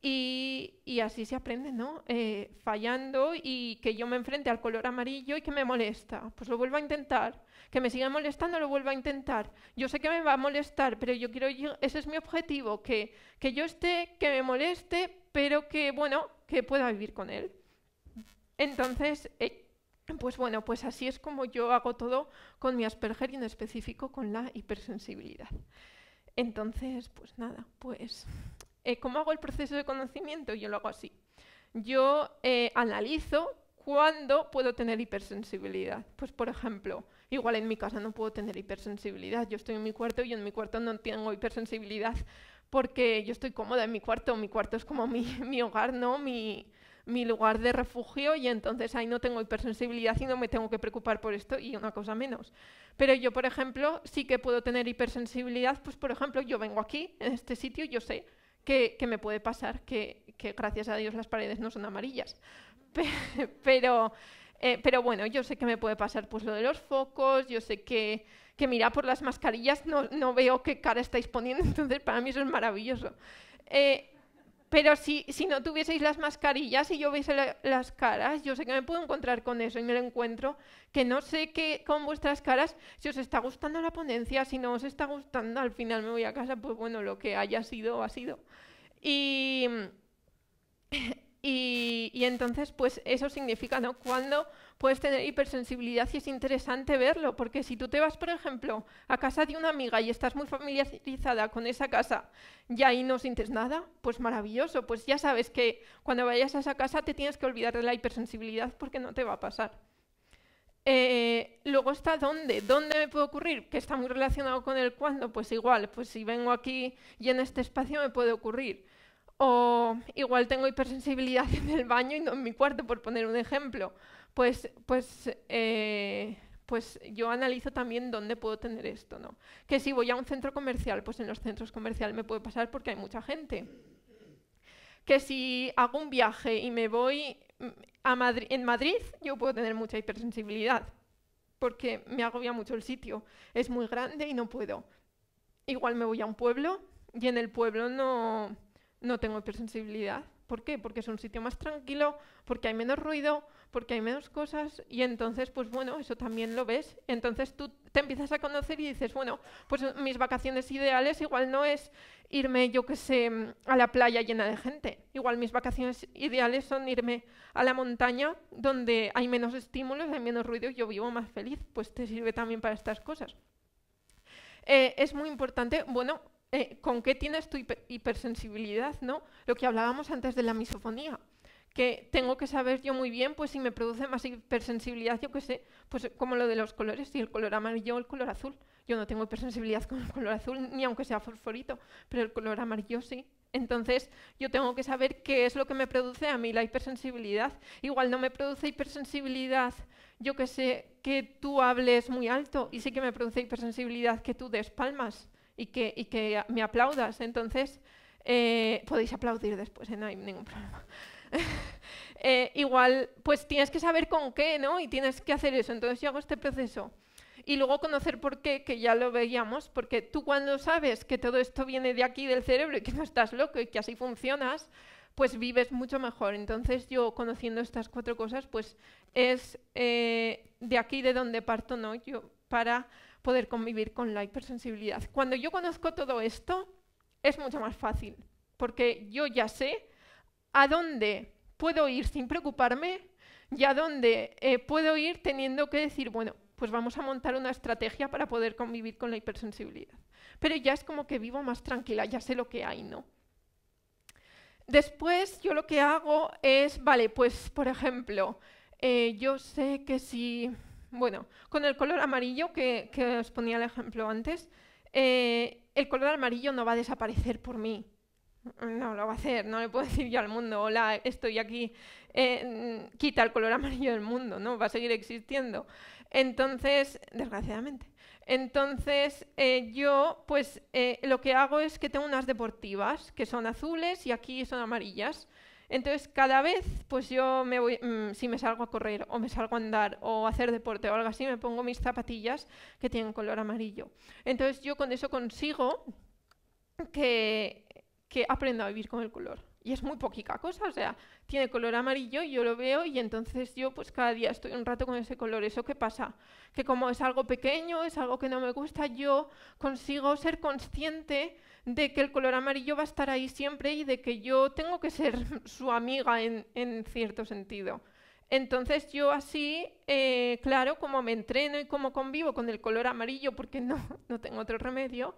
[SPEAKER 2] Y, así se aprende, ¿no? Eh, fallando y que yo me enfrente al color amarillo y que me molesta. Pues lo vuelvo a intentar que me siga molestando, lo vuelva a intentar. Yo sé que me va a molestar, pero yo quiero, ese es mi objetivo, que, que yo esté, que me moleste, pero que, bueno, que pueda vivir con él. Entonces, eh, pues bueno, pues así es como yo hago todo con mi Asperger y en específico con la hipersensibilidad. Entonces, pues nada, pues, eh, ¿cómo hago el proceso de conocimiento? Yo lo hago así. Yo eh, analizo cuándo puedo tener hipersensibilidad. Pues, por ejemplo, Igual en mi casa no puedo tener hipersensibilidad. Yo estoy en mi cuarto y en mi cuarto no tengo hipersensibilidad porque yo estoy cómoda en mi cuarto. Mi cuarto es como mi, mi hogar, ¿no? Mi, mi lugar de refugio y entonces ahí no tengo hipersensibilidad y no me tengo que preocupar por esto y una cosa menos. Pero yo, por ejemplo, sí que puedo tener hipersensibilidad, pues por ejemplo, yo vengo aquí, en este sitio, yo sé que, que me puede pasar, que, que gracias a Dios las paredes no son amarillas. Pero eh, pero bueno, yo sé que me puede pasar pues lo de los focos, yo sé que, que mira, por las mascarillas no, no veo qué cara estáis poniendo, entonces para mí eso es maravilloso. Eh, pero si, si no tuvieseis las mascarillas y yo viese las caras, yo sé que me puedo encontrar con eso y me lo encuentro, que no sé qué con vuestras caras, si os está gustando la ponencia, si no os está gustando, al final me voy a casa, pues bueno, lo que haya sido, ha sido. Y y, entonces, pues eso significa, ¿no? Cuando puedes tener hipersensibilidad y es interesante verlo, porque si tú te vas, por ejemplo, a casa de una amiga y estás muy familiarizada con esa casa y ahí no sientes nada, pues maravilloso, pues ya sabes que cuando vayas a esa casa te tienes que olvidar de la hipersensibilidad porque no te va a pasar. Eh, luego está dónde, dónde me puede ocurrir, que está muy relacionado con el cuándo, pues igual, pues si vengo aquí y en este espacio me puede ocurrir. O igual tengo hipersensibilidad en el baño y no en mi cuarto, por poner un ejemplo. Pues, pues, eh, pues yo analizo también dónde puedo tener esto, ¿no? Que si voy a un centro comercial, pues en los centros comerciales me puede pasar porque hay mucha gente. Que si hago un viaje y me voy mm, a Madrid, en Madrid, yo puedo tener mucha hipersensibilidad porque me agobia mucho el sitio. Es muy grande y no puedo. Igual me voy a un pueblo y en el pueblo no no tengo hipersensibilidad. ¿Por qué? Porque es un sitio más tranquilo, porque hay menos ruido, porque hay menos cosas y entonces, pues bueno, eso también lo ves. Entonces tú te empiezas a conocer y dices, bueno, pues mis vacaciones ideales igual no es irme, yo qué sé, a la playa llena de gente. Igual mis vacaciones ideales son irme a la montaña donde hay menos estímulos, hay menos ruido y yo vivo más feliz. Pues te sirve también para estas cosas. Eh, es muy importante, bueno, eh, con qué tienes tu hipersensibilidad, ¿no? Lo que hablábamos antes de la misofonía, que tengo que saber yo muy bien, pues si me produce más hipersensibilidad, yo qué sé, pues como lo de los colores, si el color amarillo o el color azul. Yo no tengo hipersensibilidad con el color azul, ni aunque sea fosforito, pero el color amarillo sí. Entonces yo tengo que saber qué es lo que me produce a mí la hipersensibilidad. Igual no me produce hipersensibilidad, yo que sé, que tú hables muy alto y sí que me produce hipersensibilidad que tú des palmas y que, y que me aplaudas. Entonces, eh, podéis aplaudir después, eh, no hay ningún problema. Eh, igual, pues tienes que saber con qué, ¿no? Y tienes que hacer eso. Entonces yo hago este proceso. Y luego conocer por qué, que ya lo veíamos, porque tú cuando sabes que todo esto viene de aquí, del cerebro, y que no estás loco y que así funcionas, pues vives mucho mejor. Entonces yo conociendo estas cuatro cosas, pues es de aquí de donde parto, ¿no? Yo para poder convivir con la hipersensibilidad. Cuando yo conozco todo esto, es mucho más fácil, porque yo ya sé a dónde puedo ir sin preocuparme y a dónde eh, puedo ir teniendo que decir, bueno, pues vamos a montar una estrategia para poder convivir con la hipersensibilidad. Pero ya es como que vivo más tranquila, ya sé lo que hay, ¿no? Después yo lo que hago es, vale, pues por ejemplo, eh, yo sé que si bueno, con el color amarillo que, os ponía el ejemplo antes, eh, el color amarillo no va a desaparecer por mí. No lo va a hacer, no le puedo decir yo al mundo, hola, estoy aquí, eh, mm, quita el color amarillo del mundo, ¿no? Va a seguir existiendo. Entonces, desgraciadamente. Entonces, eh, yo, pues, lo que hago es que tengo unas deportivas que son azules y aquí son amarillas. Entonces, cada vez, pues yo me voy, mm, si me salgo a correr o me salgo a andar o a hacer deporte o algo así, me pongo mis zapatillas que tienen color amarillo. Entonces, yo con eso consigo que, que aprenda a vivir con el color y es muy poquita cosa, o sea, tiene color amarillo y yo lo veo y entonces yo pues cada día estoy un rato con ese color. ¿Eso qué pasa? Que como es algo pequeño, es algo que no me gusta, yo consigo ser consciente de que el color amarillo va a estar ahí siempre y de que yo tengo que ser su amiga en, cierto sentido. Entonces yo así, eh, claro, como me entreno y como convivo con el color amarillo, porque no, no tengo otro remedio,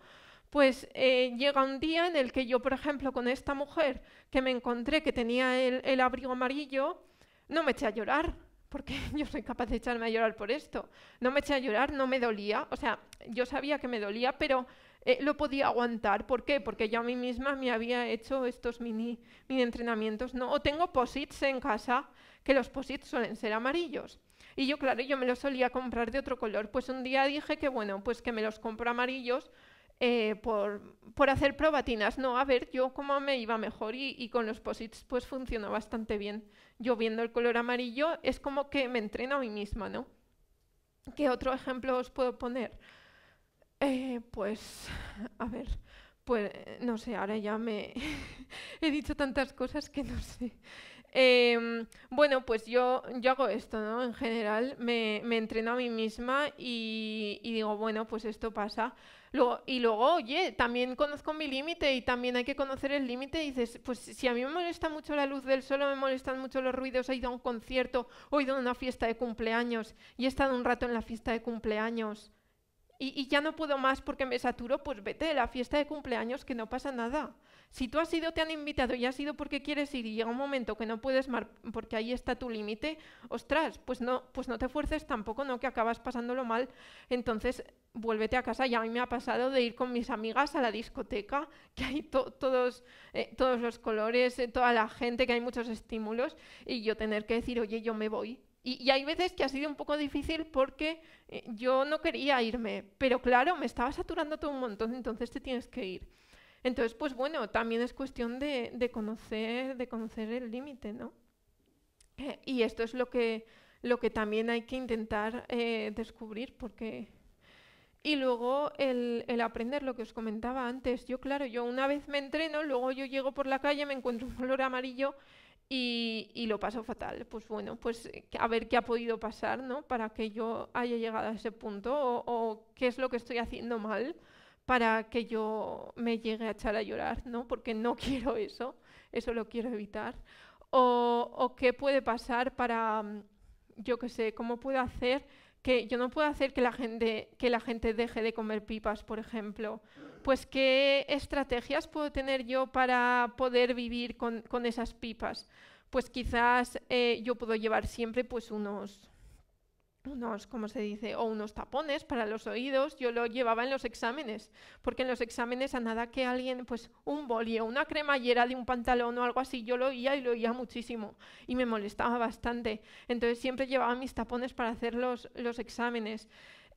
[SPEAKER 2] pues eh, llega un día en el que yo, por ejemplo, con esta mujer que me encontré que tenía el, abrigo amarillo, no me eché a llorar, porque yo soy capaz de echarme a llorar por esto. No me eché a llorar, no me dolía, o sea, yo sabía que me dolía, pero eh, lo podía aguantar. ¿Por qué? Porque yo a mí misma me había hecho estos mini, mini entrenamientos. ¿no? O tengo posits en casa, que los posits suelen ser amarillos. Y yo, claro, yo me los solía comprar de otro color. Pues un día dije que, bueno, pues que me los compro amarillos eh, por, hacer probatinas, no, a ver yo cómo me iba mejor y, con los posits pues funciona bastante bien. Yo viendo el color amarillo es como que me entreno a mí misma, ¿no? ¿Qué otro ejemplo os puedo poner? Eh, pues, a ver, pues no sé, ahora ya me he dicho tantas cosas que no sé. Em, bueno, pues yo, yo hago esto, ¿no? En general, me, me entreno a mí misma y, digo, bueno, pues esto pasa. y luego, oye, también conozco mi límite y también hay que conocer el límite. Y Dices, pues si a mí me molesta mucho la luz del sol, me molestan mucho los ruidos, he ido a un concierto, o he ido a una fiesta de cumpleaños y he estado un rato en la fiesta de cumpleaños. Y, ya no puedo más porque me saturo, pues vete de la fiesta de cumpleaños que no pasa nada. Si tú has ido, te han invitado y has ido porque quieres ir y llega un momento que no puedes porque ahí está tu límite, ostras, pues no, pues no te fuerces tampoco, no que acabas pasándolo mal. Entonces, vuélvete a casa. Ya a mí me ha pasado de ir con mis amigas a la discoteca, que hay todos, eh, todos los colores, eh, toda la gente, que hay muchos estímulos, y yo tener que decir, oye, yo me voy, y, hay veces que ha sido un poco difícil porque eh, yo no quería irme, pero claro, me estaba saturando todo un montón, entonces te tienes que ir. Entonces, pues bueno, también es cuestión de, de conocer, de conocer el límite, ¿no? Eh, y esto es lo que, lo que también hay que intentar eh, descubrir, porque... Y luego el, el, aprender lo que os comentaba antes. Yo, claro, yo una vez me entreno, luego yo llego por la calle, me encuentro un color amarillo y, y lo paso fatal. Pues bueno, pues eh, a ver qué ha podido pasar, ¿no? Para que yo haya llegado a ese punto o, o qué es lo que estoy haciendo mal para que yo me llegue a echar a llorar, ¿no? Porque no quiero eso, eso lo quiero evitar. O, qué puede pasar para, mm, yo qué sé, cómo puedo hacer que yo no puedo hacer que la gente que la gente deje de comer pipas, por ejemplo. Pues qué estrategias puedo tener yo para poder vivir con, esas pipas. Pues quizás eh, yo puedo llevar siempre pues unos unos, ¿cómo se dice? O unos tapones para los oídos, yo lo llevaba en los exámenes, porque en los exámenes a nada que alguien, pues un bolío, una cremallera de un pantalón o algo así, yo lo oía y lo oía muchísimo y me molestaba bastante. Entonces siempre llevaba mis tapones para hacer los, exámenes.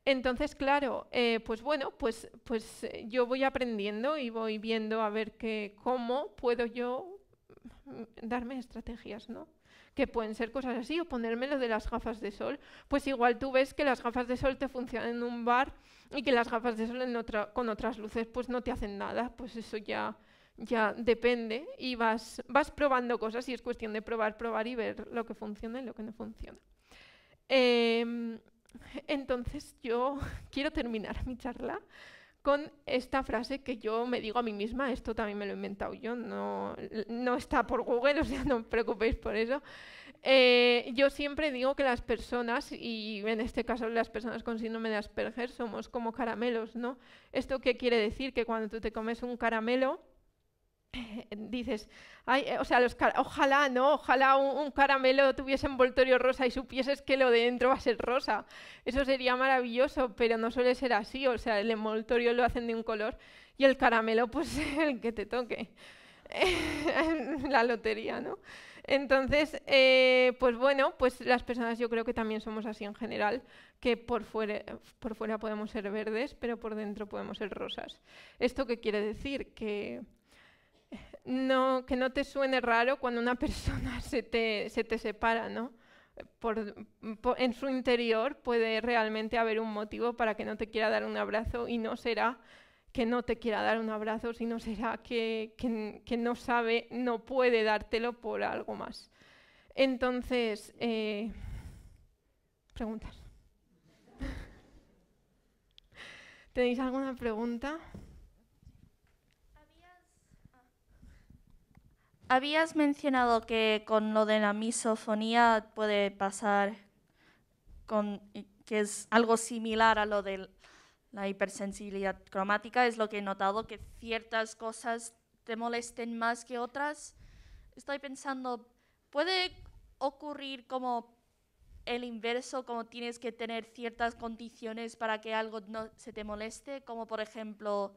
[SPEAKER 2] Entonces, claro, eh, pues bueno, pues, pues eh, yo voy aprendiendo y voy viendo a ver cómo puedo yo mm, darme estrategias, ¿no? que pueden ser cosas así, o ponerme de las gafas de sol. Pues igual tú ves que las gafas de sol te funcionan en un bar y que las gafas de sol en otra, con otras luces pues no te hacen nada, pues eso ya, ya depende y vas, vas probando cosas y es cuestión de probar, probar y ver lo que funciona y lo que no funciona. Em, entonces yo quiero terminar mi charla con esta frase que yo me digo a mí misma, esto también me lo he inventado yo, no, no está por Google, o sea, no os preocupéis por eso. Eh, yo siempre digo que las personas, y en este caso las personas con síndrome de Asperger, somos como caramelos, ¿no? ¿Esto qué quiere decir? Que cuando tú te comes un caramelo, dices, eh, o sea, ojalá, ¿no? Ojalá un, caramelo tuviese envoltorio rosa y supieses que lo de dentro va a ser rosa. Eso sería maravilloso, pero no suele ser así. O sea, el envoltorio lo hacen de un color y el caramelo, pues el que te toque. la lotería, ¿no? Entonces, eh, pues bueno, pues las personas yo creo que también somos así en general, que por fuera, por fuera podemos ser verdes, pero por dentro podemos ser rosas. ¿Esto qué quiere decir? Que no, que no te suene raro cuando una persona se te, se te separa, ¿no? en su interior puede realmente haber un motivo para que no te quiera dar un abrazo y no será que no te quiera dar un abrazo, sino será que, que, no sabe, no puede dártelo por algo más. Entonces, eh, preguntas. ¿Tenéis alguna pregunta?
[SPEAKER 3] Habías mencionado que con lo de la misofonía puede pasar con que es algo similar a lo de la hipersensibilidad cromática, es lo que he notado, que ciertas cosas te molesten más que otras. Estoy pensando, ¿puede ocurrir como el inverso, como tienes que tener ciertas condiciones para que algo no se te moleste? Como por ejemplo,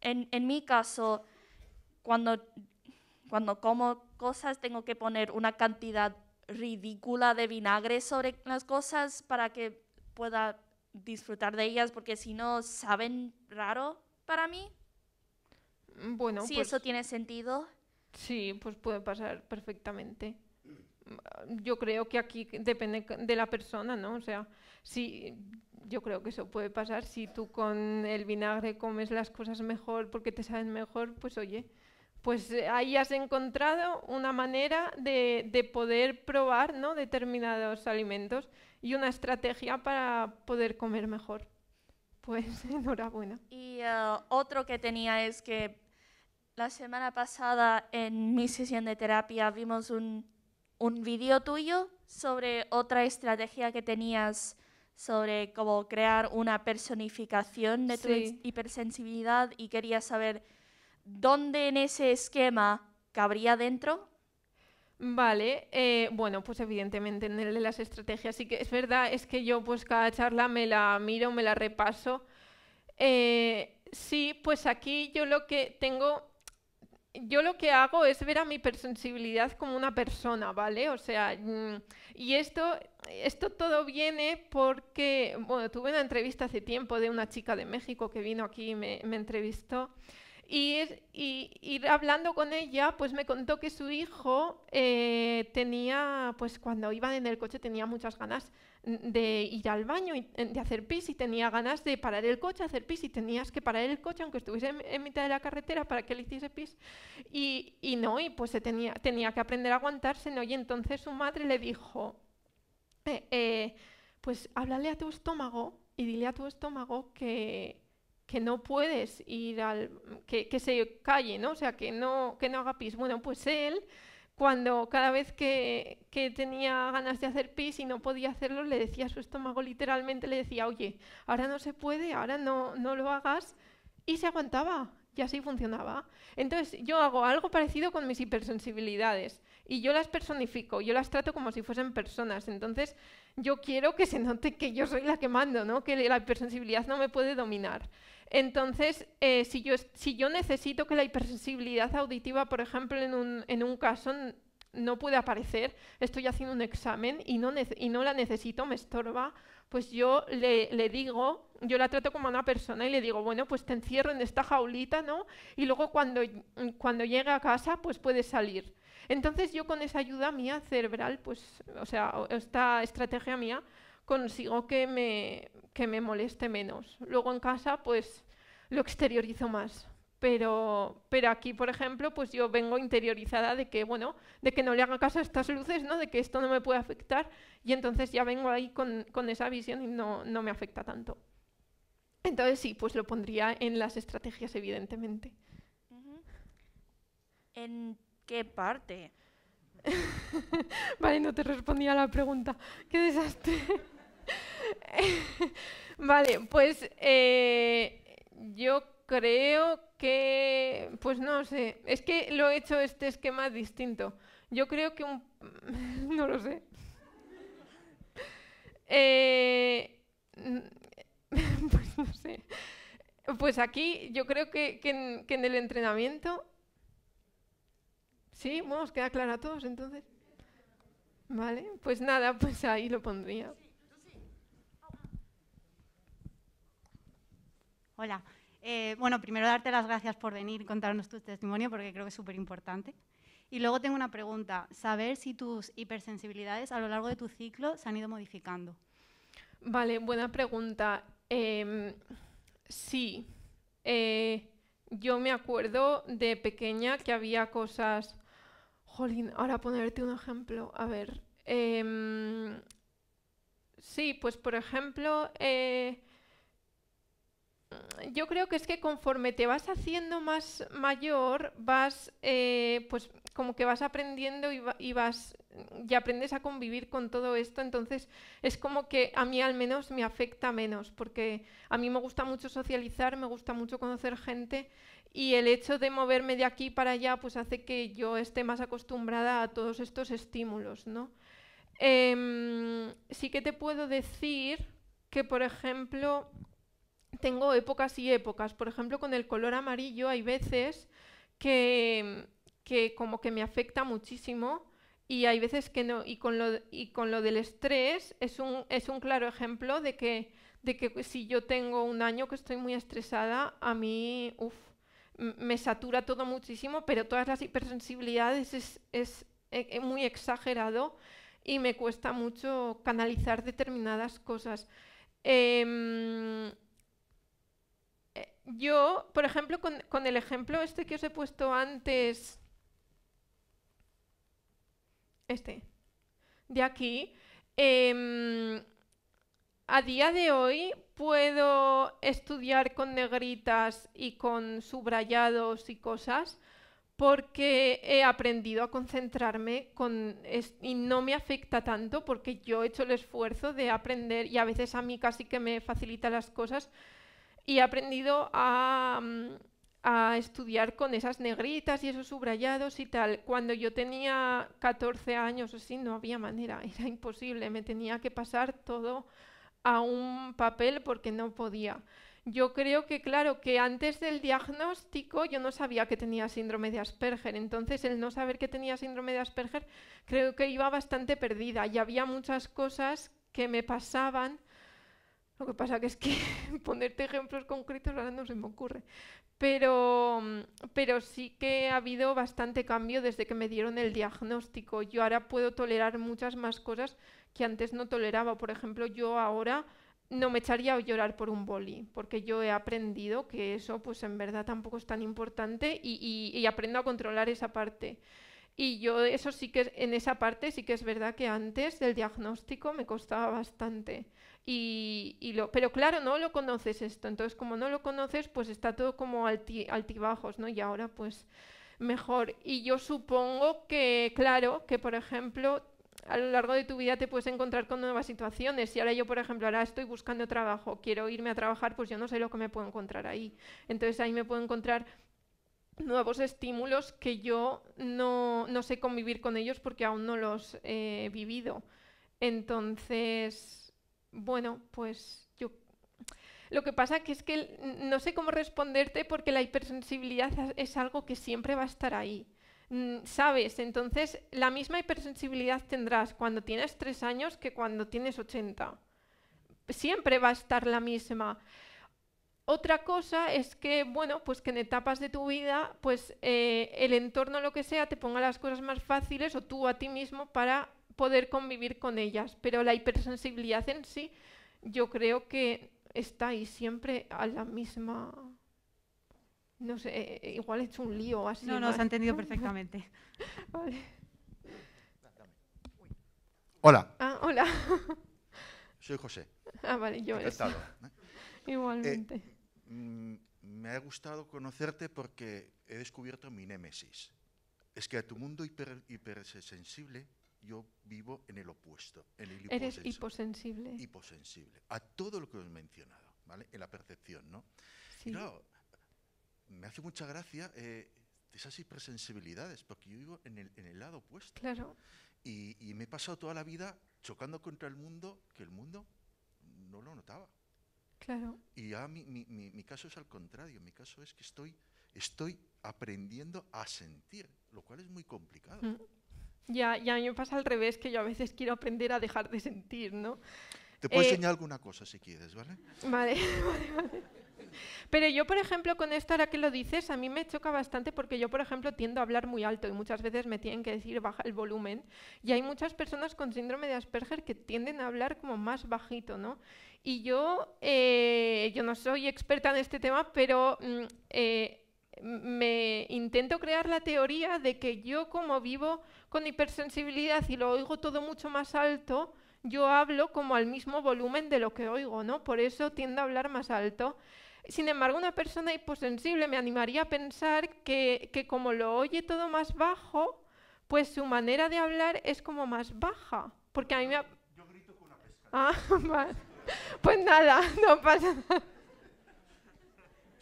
[SPEAKER 3] en, en mi caso, cuando cuando como cosas tengo que poner una cantidad ridícula de vinagre sobre las cosas para que pueda disfrutar de ellas, porque si no, saben raro para mí. Bueno, si pues eso
[SPEAKER 4] tiene
[SPEAKER 2] sentido. Sí, pues puede pasar perfectamente. Yo creo que aquí depende de la persona, ¿no? O sea, sí, yo creo que eso puede pasar. Si tú con el vinagre comes las cosas mejor porque te saben mejor, pues oye, pues eh, ahí has encontrado una manera de, poder probar ¿no? determinados alimentos y una estrategia para poder comer mejor. Pues enhorabuena. Y eh, otro que tenía es que la
[SPEAKER 3] semana pasada en mi sesión de terapia vimos un, un vídeo tuyo sobre otra estrategia que tenías sobre cómo crear una personificación de tu hipersensibilidad y quería saber ¿dónde en
[SPEAKER 2] ese esquema cabría dentro? Vale, eh, bueno, pues evidentemente en el las estrategias sí que es verdad, es que yo pues cada charla me la miro, me la repaso. Eh, sí, pues aquí yo lo que tengo, yo lo que hago es ver a mi sensibilidad como una persona, ¿vale? O sea, mm, y esto, esto todo viene porque, bueno, tuve una entrevista hace tiempo de una chica de México que vino aquí y me entrevistó. Y ir, hablando con ella, pues me contó que su hijo eh, tenía, pues cuando iban en el coche tenía muchas ganas de ir al baño, y, eh, de hacer pis y tenía ganas de parar el coche, hacer pis y tenías que parar el coche aunque estuviese en, mitad de la carretera para que le hiciese pis y, no, y pues se tenía, tenía que aprender a aguantarse, ¿no? Y entonces su madre le dijo, eh, pues háblale a tu estómago y dile a tu estómago que, que no puedes ir al... que, se calle, ¿no? O sea, que no, que no haga pis. Bueno, pues él, cuando cada vez que, tenía ganas de hacer pis y no podía hacerlo, le decía a su estómago literalmente, le decía, oye, ahora no se puede, ahora no, no lo hagas, y se aguantaba. Y así funcionaba. Entonces yo hago algo parecido con mis hipersensibilidades y yo las personifico, yo las trato como si fuesen personas. Entonces, yo quiero que se note que yo soy la que mando, ¿no? que la hipersensibilidad no me puede dominar. Entonces, eh, si, yo, necesito que la hipersensibilidad auditiva, por ejemplo, en un, caso no puede aparecer, estoy haciendo un examen y no, la necesito, me estorba, pues yo le, digo, yo la trato como a una persona y le digo, bueno, pues te encierro en esta jaulita, ¿no? Y luego cuando, cuando llegue a casa, pues puede salir. Entonces yo con esa ayuda mía cerebral, pues, o sea, esta estrategia mía, consigo que me, que me moleste menos. Luego en casa, pues lo exteriorizo más. Pero, pero aquí, por ejemplo, pues yo vengo interiorizada de que, bueno, de que no le haga caso a estas luces, ¿no? De que esto no me puede afectar y entonces ya vengo ahí con, con esa visión y no, no me afecta tanto. Entonces sí, pues lo pondría en las estrategias, evidentemente.
[SPEAKER 3] ¿En qué parte?
[SPEAKER 2] vale, no te respondía la pregunta. ¡Qué desastre! vale, pues eh, yo creo que, pues no sé, es que lo he hecho este esquema distinto. Yo creo que un... no lo sé. Eh, pues no sé. Pues aquí yo creo que, en, el entrenamiento... Sí, vamos os queda claro a todos entonces. Vale, pues nada, pues ahí lo pondría. Hola. Eh, bueno, primero darte las gracias por venir y contarnos tu testimonio porque creo que es súper importante. Y luego tengo una pregunta, saber si tus hipersensibilidades a lo largo de tu ciclo se han ido modificando. Vale, buena pregunta. Em, sí, eh, yo me acuerdo de pequeña que había cosas... Jolín, ahora ponerte un ejemplo. A ver. Em, sí, pues por ejemplo... Eh, Mm, yo creo que es que conforme te vas haciendo más mayor, vas, eh, pues como que vas aprendiendo y, vas, y aprendes a convivir con todo esto, entonces es como que a mí al menos me afecta menos, porque a mí me gusta mucho socializar, me gusta mucho conocer gente y el hecho de moverme de aquí para allá, pues hace que yo esté más acostumbrada a todos estos estímulos, ¿no? Em, sí que te puedo decir que, por ejemplo, tengo épocas y épocas. Por ejemplo, con el color amarillo hay veces que, como que me afecta muchísimo y hay veces que no. Y con lo, y con lo del estrés es un, es un claro ejemplo de que, de que si yo tengo un año que estoy muy estresada, a mí, me satura todo muchísimo, pero todas las hipersensibilidades es, e, e, muy exagerado y me cuesta mucho canalizar determinadas cosas. Em, yo, por ejemplo, con, el ejemplo este que os he puesto antes, este, de aquí, em, a día de hoy puedo estudiar con negritas y con subrayados y cosas porque he aprendido a concentrarme con y no me afecta tanto porque yo he hecho el esfuerzo de aprender y a veces a mí casi que me facilita las cosas y he aprendido mm, a, estudiar con esas negritas y esos subrayados y tal. Cuando yo tenía 14 años o así, no había manera, era imposible, me tenía que pasar todo a un papel porque no podía. Yo creo que, claro, que antes del diagnóstico yo no sabía que tenía síndrome de Asperger, entonces el no saber que tenía síndrome de Asperger creo que iba bastante perdida y había muchas cosas que me pasaban lo que pasa que es que ponerte ejemplos concretos ahora no se me ocurre. Pero, pero sí que ha habido bastante cambio desde que me dieron el diagnóstico. Yo ahora puedo tolerar muchas más cosas que antes no toleraba. Por ejemplo, yo ahora no me echaría a llorar por un boli, porque yo he aprendido que eso pues en verdad tampoco es tan importante y, y, aprendo a controlar esa parte. Y yo eso sí que en esa parte sí que es verdad que antes del diagnóstico me costaba bastante. Y, lo, pero claro, no lo conoces esto. Entonces, como no lo conoces, pues está todo como altibajos, ¿no? Y ahora, pues mejor. Y yo supongo que, claro, que por ejemplo, a lo largo de tu vida te puedes encontrar con nuevas situaciones. Si ahora yo, por ejemplo, ahora estoy buscando trabajo, quiero irme a trabajar, pues yo no sé lo que me puedo encontrar ahí. Entonces ahí me puedo encontrar nuevos estímulos que yo no, no sé convivir con ellos porque aún no los he vivido. Entonces, bueno, pues yo... Lo que pasa es que no sé cómo responderte porque la hipersensibilidad es algo que siempre va a estar ahí. ¿Sabes? Entonces, la misma hipersensibilidad tendrás cuando tienes tres años que cuando tienes 80. Siempre va a estar la misma. Otra cosa es que, bueno, pues que en etapas de tu vida, pues eh, el entorno, lo que sea, te ponga las cosas más fáciles o tú a ti mismo para poder convivir con ellas, pero la hipersensibilidad en sí yo creo que está ahí siempre a la misma... No sé, eh, eh, igual he hecho un lío así. No, no, se ha entendido
[SPEAKER 1] perfectamente.
[SPEAKER 4] Hola. Ah, hola. Soy José. Ah, vale, yo
[SPEAKER 1] Igualmente. Eh, mm, me ha gustado conocerte porque he descubierto mi némesis. Es que a tu mundo hiper, hipersensible yo vivo en el opuesto, en el hiposensible. Eres
[SPEAKER 2] hiposensible.
[SPEAKER 1] Hiposensible, a todo lo que os he mencionado, ¿vale? En la percepción, ¿no? claro, me hace mucha gracia eh, esas hipersensibilidades, porque yo vivo en el, en el lado opuesto. Claro. Y, y, me he pasado toda la vida chocando contra el mundo, que el mundo no lo notaba. Claro. Y ya mi, mi, mi, caso es al contrario, mi caso es que estoy, estoy aprendiendo a sentir, lo cual es muy complicado. Mm.
[SPEAKER 2] Ya, ya, a mí me pasa al revés, que yo a veces quiero aprender a dejar de sentir, ¿no? Te puedo eh, enseñar
[SPEAKER 1] alguna cosa si quieres, ¿vale?
[SPEAKER 2] Vale, vale, vale. Pero yo, por ejemplo, con esto, ahora que lo dices, a mí me choca bastante porque yo, por ejemplo, tiendo a hablar muy alto y muchas veces me tienen que decir baja el volumen. Y hay muchas personas con síndrome de Asperger que tienden a hablar como más bajito, ¿no? Y yo, eh, yo no soy experta en este tema, pero mm, eh, me intento crear la teoría de que yo como vivo con hipersensibilidad y lo oigo todo mucho más alto, yo hablo como al mismo volumen de lo que oigo, ¿no? Por eso tiendo a hablar más alto. Sin embargo, una persona hiposensible me animaría a pensar que, como lo oye todo más bajo, pues su manera de hablar es como más baja. Porque a mí Yo grito con una pesca. Ah, pues nada, no pasa nada.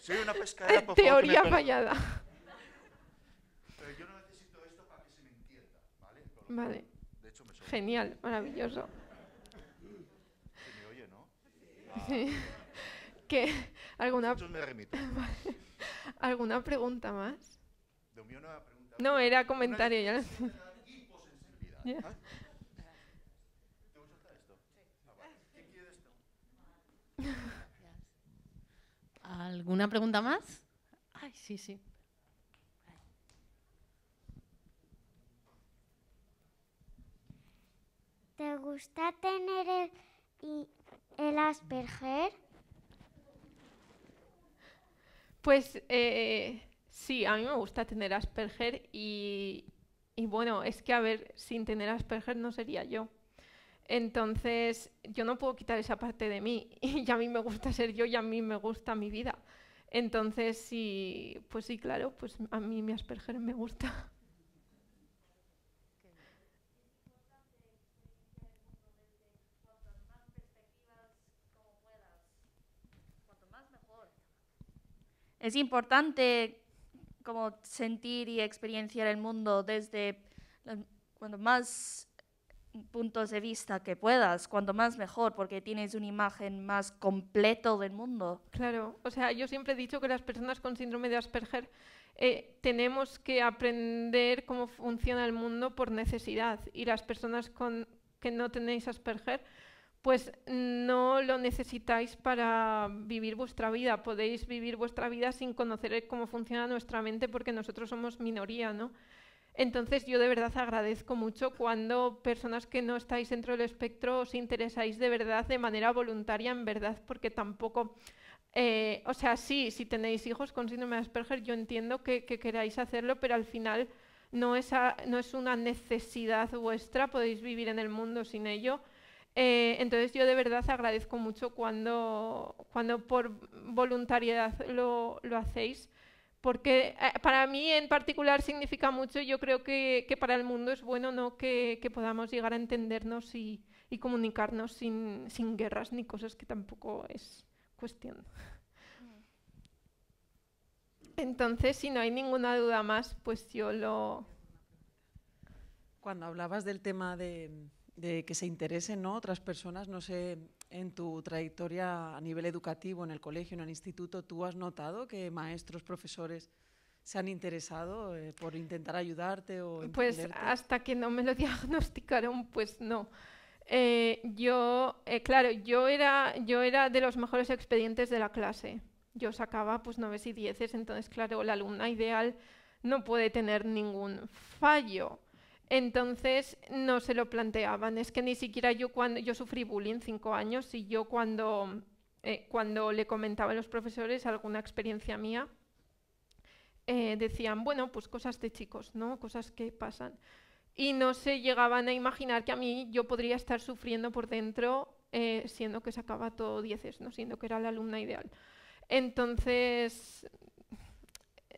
[SPEAKER 4] Soy una pescadera, eh, por Teoría fallada. Pero yo no necesito esto para que se me entienda, ¿vale? Vale. De hecho, me sobra. Genial,
[SPEAKER 2] maravilloso.
[SPEAKER 1] Se me oye, ¿no? Sí. ¿Qué? ¿Alguna, me remito.
[SPEAKER 2] ¿Alguna pregunta más? De mí una pregunta. No, era comentario. Ya lo-
[SPEAKER 4] Hiposensibilidad. Ah. ¿Te gusta esto? Ah, vale. ¿Qué
[SPEAKER 1] quiere esto? ¿Alguna pregunta más? Ay, sí, sí. ¿Te gusta
[SPEAKER 2] tener el, Asperger? Pues eh, sí, a mí me gusta tener Asperger y bueno, es que a ver, sin tener Asperger no sería yo. Entonces, yo no puedo quitar esa parte de mí y a mí me gusta ser yo y a mí me gusta mi vida. Entonces, sí, pues sí, claro, pues a mí mi Asperger me gusta.
[SPEAKER 3] Es importante como sentir y experienciar el mundo desde cuando más puntos de vista que puedas, cuanto más mejor, porque tienes una imagen más completo del mundo.
[SPEAKER 2] Claro, o sea, yo siempre he dicho que las personas con síndrome de Asperger eh, tenemos que aprender cómo funciona el mundo por necesidad y las personas con, que no tenéis Asperger, pues no lo necesitáis para vivir vuestra vida. Podéis vivir vuestra vida sin conocer cómo funciona nuestra mente porque nosotros somos minoría, ¿no? Entonces yo de verdad agradezco mucho cuando personas que no estáis dentro del espectro os interesáis de verdad de manera voluntaria, en verdad, porque tampoco... Eh, o sea, sí, si tenéis hijos con síndrome de Asperger, yo entiendo que, queráis hacerlo, pero al final no es, no es una necesidad vuestra, podéis vivir en el mundo sin ello. Eh, entonces yo de verdad agradezco mucho cuando, cuando por voluntariedad lo, lo hacéis porque eh, para mí en particular significa mucho y yo creo que, para el mundo es bueno ¿no? que, podamos llegar a entendernos y, comunicarnos sin, guerras ni cosas que tampoco es cuestión. Mm. Entonces, si no hay ninguna duda más, pues yo lo... Cuando hablabas del tema de, que se
[SPEAKER 1] interesen otras personas, no sé en tu trayectoria a nivel educativo, en el colegio,
[SPEAKER 2] en el instituto, ¿tú has notado que maestros, profesores se han interesado eh, por intentar ayudarte? O pues hasta que no me lo diagnosticaron, pues no. Eh, yo, eh, claro, yo era, yo era de los mejores expedientes de la clase. Yo sacaba pues 9 y 10, entonces claro, la alumna ideal no puede tener ningún fallo. Entonces no se lo planteaban. Es que ni siquiera yo cuando yo sufrí bullying cinco años y yo cuando, eh, cuando le comentaba a los profesores alguna experiencia mía, eh, decían, bueno, pues cosas de chicos, ¿no? Cosas que pasan. Y no se llegaban a imaginar que a mí yo podría estar sufriendo por dentro, eh, siendo que sacaba todo dieces, ¿no? Siendo que era la alumna ideal. Entonces,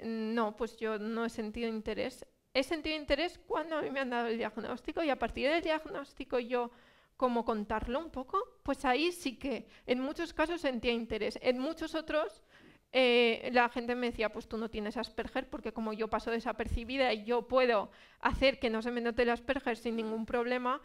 [SPEAKER 2] no, pues yo no he sentido interés he sentido interés cuando a mí me han dado el diagnóstico y a partir del diagnóstico yo como contarlo un poco, pues ahí sí que en muchos casos sentía interés. En muchos otros eh, la gente me decía, pues tú no tienes Asperger porque como yo paso desapercibida y yo puedo hacer que no se me note el Asperger sin ningún problema,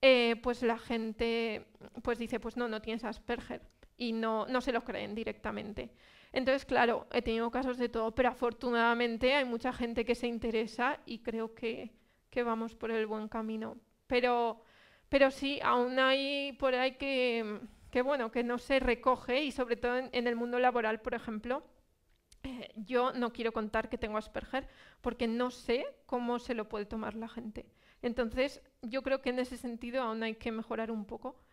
[SPEAKER 2] eh, pues la gente pues dice, pues no, no tienes Asperger y no, no se lo creen directamente. Entonces, claro, he tenido casos de todo, pero afortunadamente hay mucha gente que se interesa y creo que, que vamos por el buen camino. Pero, pero sí, aún hay por ahí que, que, bueno, que no se recoge y sobre todo en, el mundo laboral, por ejemplo, eh, yo no quiero contar que tengo Asperger porque no sé cómo se lo puede tomar la gente. Entonces, yo creo que en ese sentido aún hay que mejorar un poco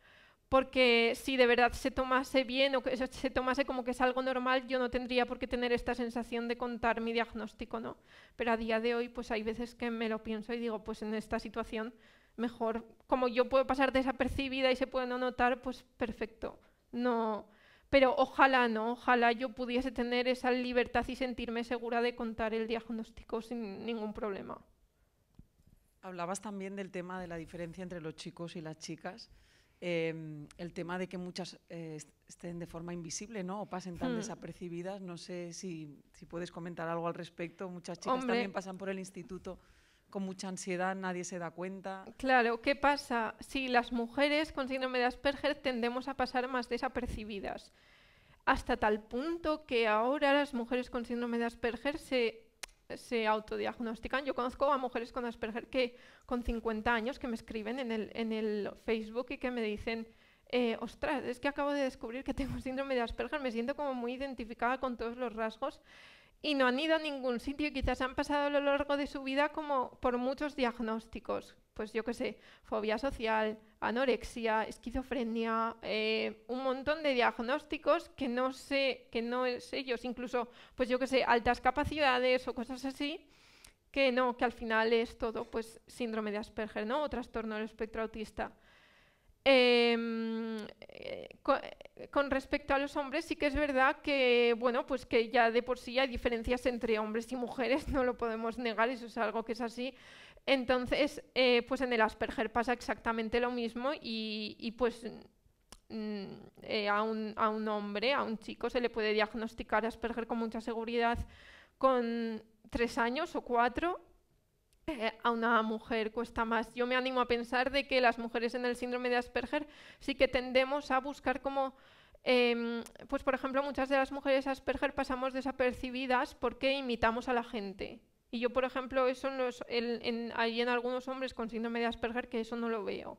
[SPEAKER 2] porque si de verdad se tomase bien o que se tomase como que es algo normal, yo no tendría por qué tener esta sensación de contar mi diagnóstico, ¿no? Pero a día de hoy, pues hay veces que me lo pienso y digo, pues en esta situación, mejor, como yo puedo pasar desapercibida y se puede no notar, pues perfecto, no... Pero ojalá no, ojalá yo pudiese tener esa libertad y sentirme segura de contar el diagnóstico sin ningún problema.
[SPEAKER 1] Hablabas también del tema de la diferencia entre los chicos y las chicas. Em, el tema de que muchas eh, estén de forma invisible, ¿no? O pasen tan hmm.
[SPEAKER 2] desapercibidas. No sé si, puedes comentar algo al respecto. Muchas chicas también pasan por el instituto con mucha ansiedad, nadie se da cuenta. Claro, ¿qué pasa? Si las mujeres con síndrome de Asperger tendemos a pasar más desapercibidas hasta tal punto que ahora las mujeres con síndrome de Asperger se se autodiagnostican. Yo conozco a mujeres con Asperger que con 50 años que me escriben en el, en el Facebook y que me dicen, eh, ostras, es que acabo de descubrir que tengo síndrome de Asperger, me siento como muy identificada con todos los rasgos y no han ido a ningún sitio quizás han pasado a lo largo de su vida como por muchos diagnósticos pues yo qué sé, fobia social, anorexia, esquizofrenia, eh, un montón de diagnósticos que no sé, que no es ellos, incluso, pues yo qué sé, altas capacidades o cosas así, que no, que al final es todo, pues síndrome de Asperger, ¿no? O trastorno del espectro autista. Em, eh, con, eh, con respecto a los hombres, sí que es verdad que, bueno, pues que ya de por sí hay diferencias entre hombres y mujeres, no lo podemos negar, eso es algo que es así. Entonces, eh, pues en el Asperger pasa exactamente lo mismo y, pues mm, eh, a, un, hombre, a un chico, se le puede diagnosticar Asperger con mucha seguridad con tres años o cuatro eh, a una mujer cuesta más. Yo me animo a pensar de que las mujeres en el síndrome de Asperger sí que tendemos a buscar como, em, pues por ejemplo, muchas de las mujeres Asperger pasamos desapercibidas porque imitamos a la gente. Y yo, por ejemplo, eso en, hay en algunos hombres con síndrome de Asperger que eso no lo veo.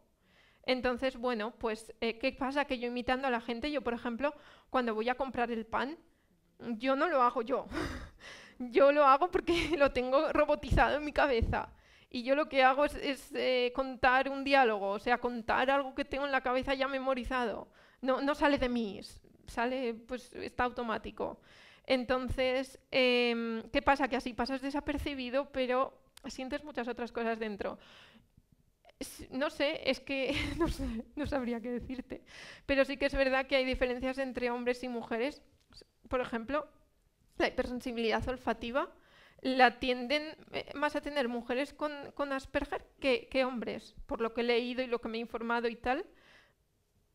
[SPEAKER 2] Entonces, bueno, pues, eh, ¿qué pasa? Que yo imitando a la gente, yo, por ejemplo, cuando voy a comprar el pan, yo no lo hago yo. yo lo hago porque lo tengo robotizado en mi cabeza. Y yo lo que hago es, eh, contar un diálogo, o sea, contar algo que tengo en la cabeza ya memorizado. No, no sale de mí, sale, pues está automático. Entonces, em, ¿qué pasa? Que así pasas desapercibido, pero sientes muchas otras cosas dentro. No sé, es que no, sabría qué decirte, pero sí que es verdad que hay diferencias entre hombres y mujeres. Por ejemplo, la hipersensibilidad olfativa la tienden eh, más a tener mujeres con, Asperger que, que, hombres, por lo que he leído y lo que me he informado y tal.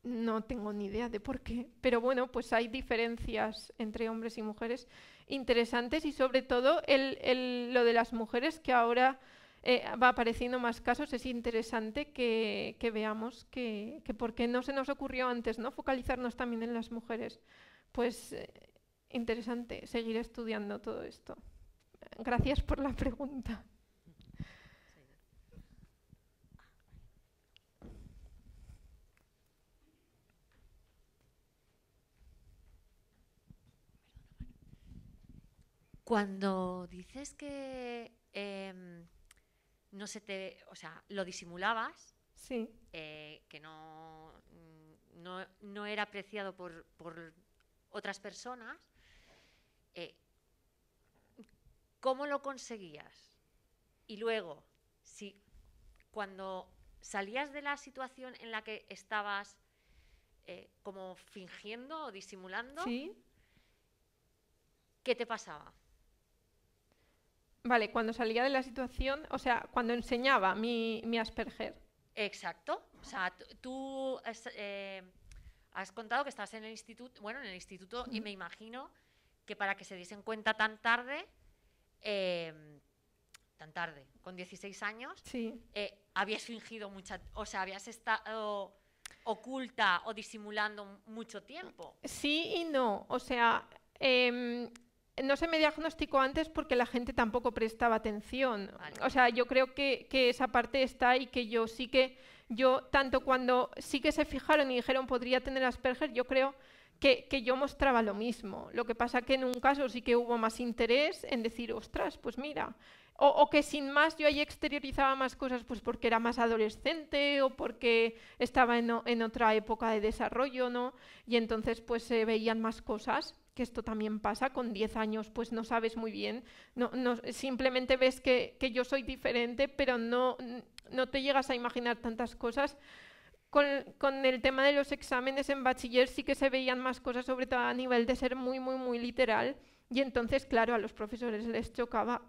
[SPEAKER 2] No tengo ni idea de por qué, pero bueno, pues hay diferencias entre hombres y mujeres interesantes y sobre todo el, lo de las mujeres que ahora eh, va apareciendo más casos, es interesante que, veamos que, que por qué no se nos ocurrió antes no focalizarnos también en las mujeres. Pues eh, interesante seguir estudiando todo esto. Gracias por la pregunta.
[SPEAKER 1] Cuando dices que em, no se te, o sea, lo disimulabas, sí. Eh, que no, no, era apreciado por, otras personas, eh, ¿cómo lo conseguías? Y luego, si cuando salías de la situación en la que estabas eh, como fingiendo o disimulando, ¿qué te pasaba?
[SPEAKER 2] Vale, cuando salía de la situación, o sea, cuando enseñaba mi, Asperger.
[SPEAKER 1] Exacto. O sea, tú eh, has contado que estabas en el instituto, bueno, en el instituto, y me imagino que para que se diesen cuenta tan tarde, em, tan tarde, con 16 años, sí. Eh, habías fingido mucha, o sea, habías estado oculta o disimulando mucho tiempo.
[SPEAKER 2] Sí y no. O sea, em, no se me diagnosticó antes porque la gente tampoco prestaba atención. O sea, yo creo que, esa parte está y que yo sí que, yo tanto cuando sí que se fijaron y dijeron podría tener Asperger, yo creo que, que, yo mostraba lo mismo. Lo que pasa que en un caso sí que hubo más interés en decir, ostras, pues mira, o, que sin más yo ahí exteriorizaba más cosas pues porque era más adolescente o porque estaba en, otra época de desarrollo, ¿no? Y entonces pues se veían más cosas, que esto también pasa, con 10 años pues no sabes muy bien, no, no simplemente ves que, yo soy diferente, pero no, no te llegas a imaginar tantas cosas. Con, con, el tema de los exámenes en bachiller sí que se veían más cosas, sobre todo a nivel de ser muy, muy, muy literal. Y entonces, claro, a los profesores les chocaba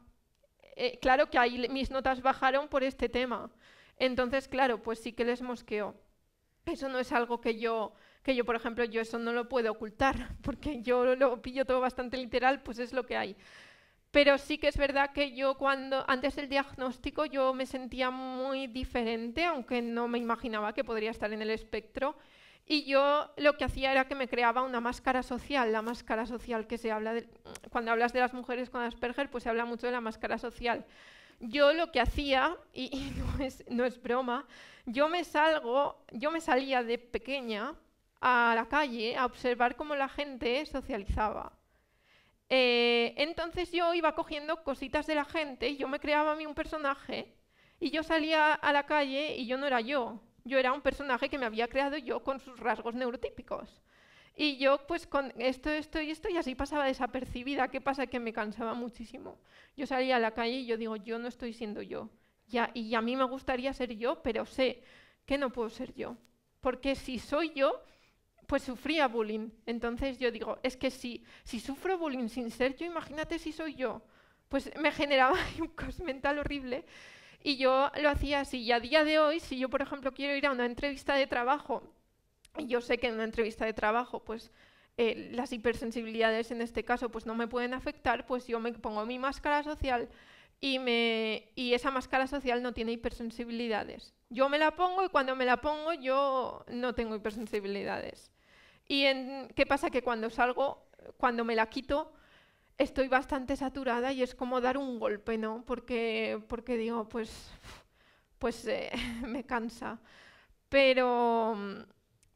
[SPEAKER 2] eh, claro que ahí mis notas bajaron por este tema. Entonces, claro, pues sí que les mosqueo. Eso no es algo que yo, que yo, por ejemplo, yo eso no lo puedo ocultar, porque yo lo pillo todo bastante literal, pues es lo que hay. Pero sí que es verdad que yo cuando, antes del diagnóstico, yo me sentía muy diferente, aunque no me imaginaba que podría estar en el espectro. Y yo lo que hacía era que me creaba una máscara social, la máscara social que se habla cuando hablas de las mujeres con Asperger, pues se habla mucho de la máscara social. Yo lo que hacía, y, no, es, broma, yo me salgo, yo me salía de pequeña a la calle a observar cómo la gente socializaba. Eh, entonces yo iba cogiendo cositas de la gente, y yo me creaba a mí un personaje y yo salía a la calle y yo no era yo, yo era un personaje que me había creado yo con sus rasgos neurotípicos. Y yo, pues con esto, esto y esto, y así pasaba desapercibida. ¿Qué pasa? Que me cansaba muchísimo. Yo salía a la calle y yo digo, yo no estoy siendo yo. y a mí me gustaría ser yo, pero sé que no puedo ser yo. Porque si soy yo, pues sufría bullying. Entonces yo digo, es que si, si sufro bullying sin ser yo, imagínate si soy yo. Pues me generaba un caos mental horrible y yo lo hacía así. Y a día de hoy, si yo, por ejemplo, quiero ir a una entrevista de trabajo, y yo sé que en una entrevista de trabajo, pues eh, las hipersensibilidades en este caso, pues no me pueden afectar, pues yo me pongo mi máscara social y, me, y esa máscara social no tiene hipersensibilidades. Yo me la pongo y cuando me la pongo yo no tengo hipersensibilidades. ¿Y qué pasa? Que cuando salgo, cuando me la quito, estoy bastante saturada y es como dar un golpe, ¿no? Porque, porque digo, pues, pues eh, me cansa. Pero,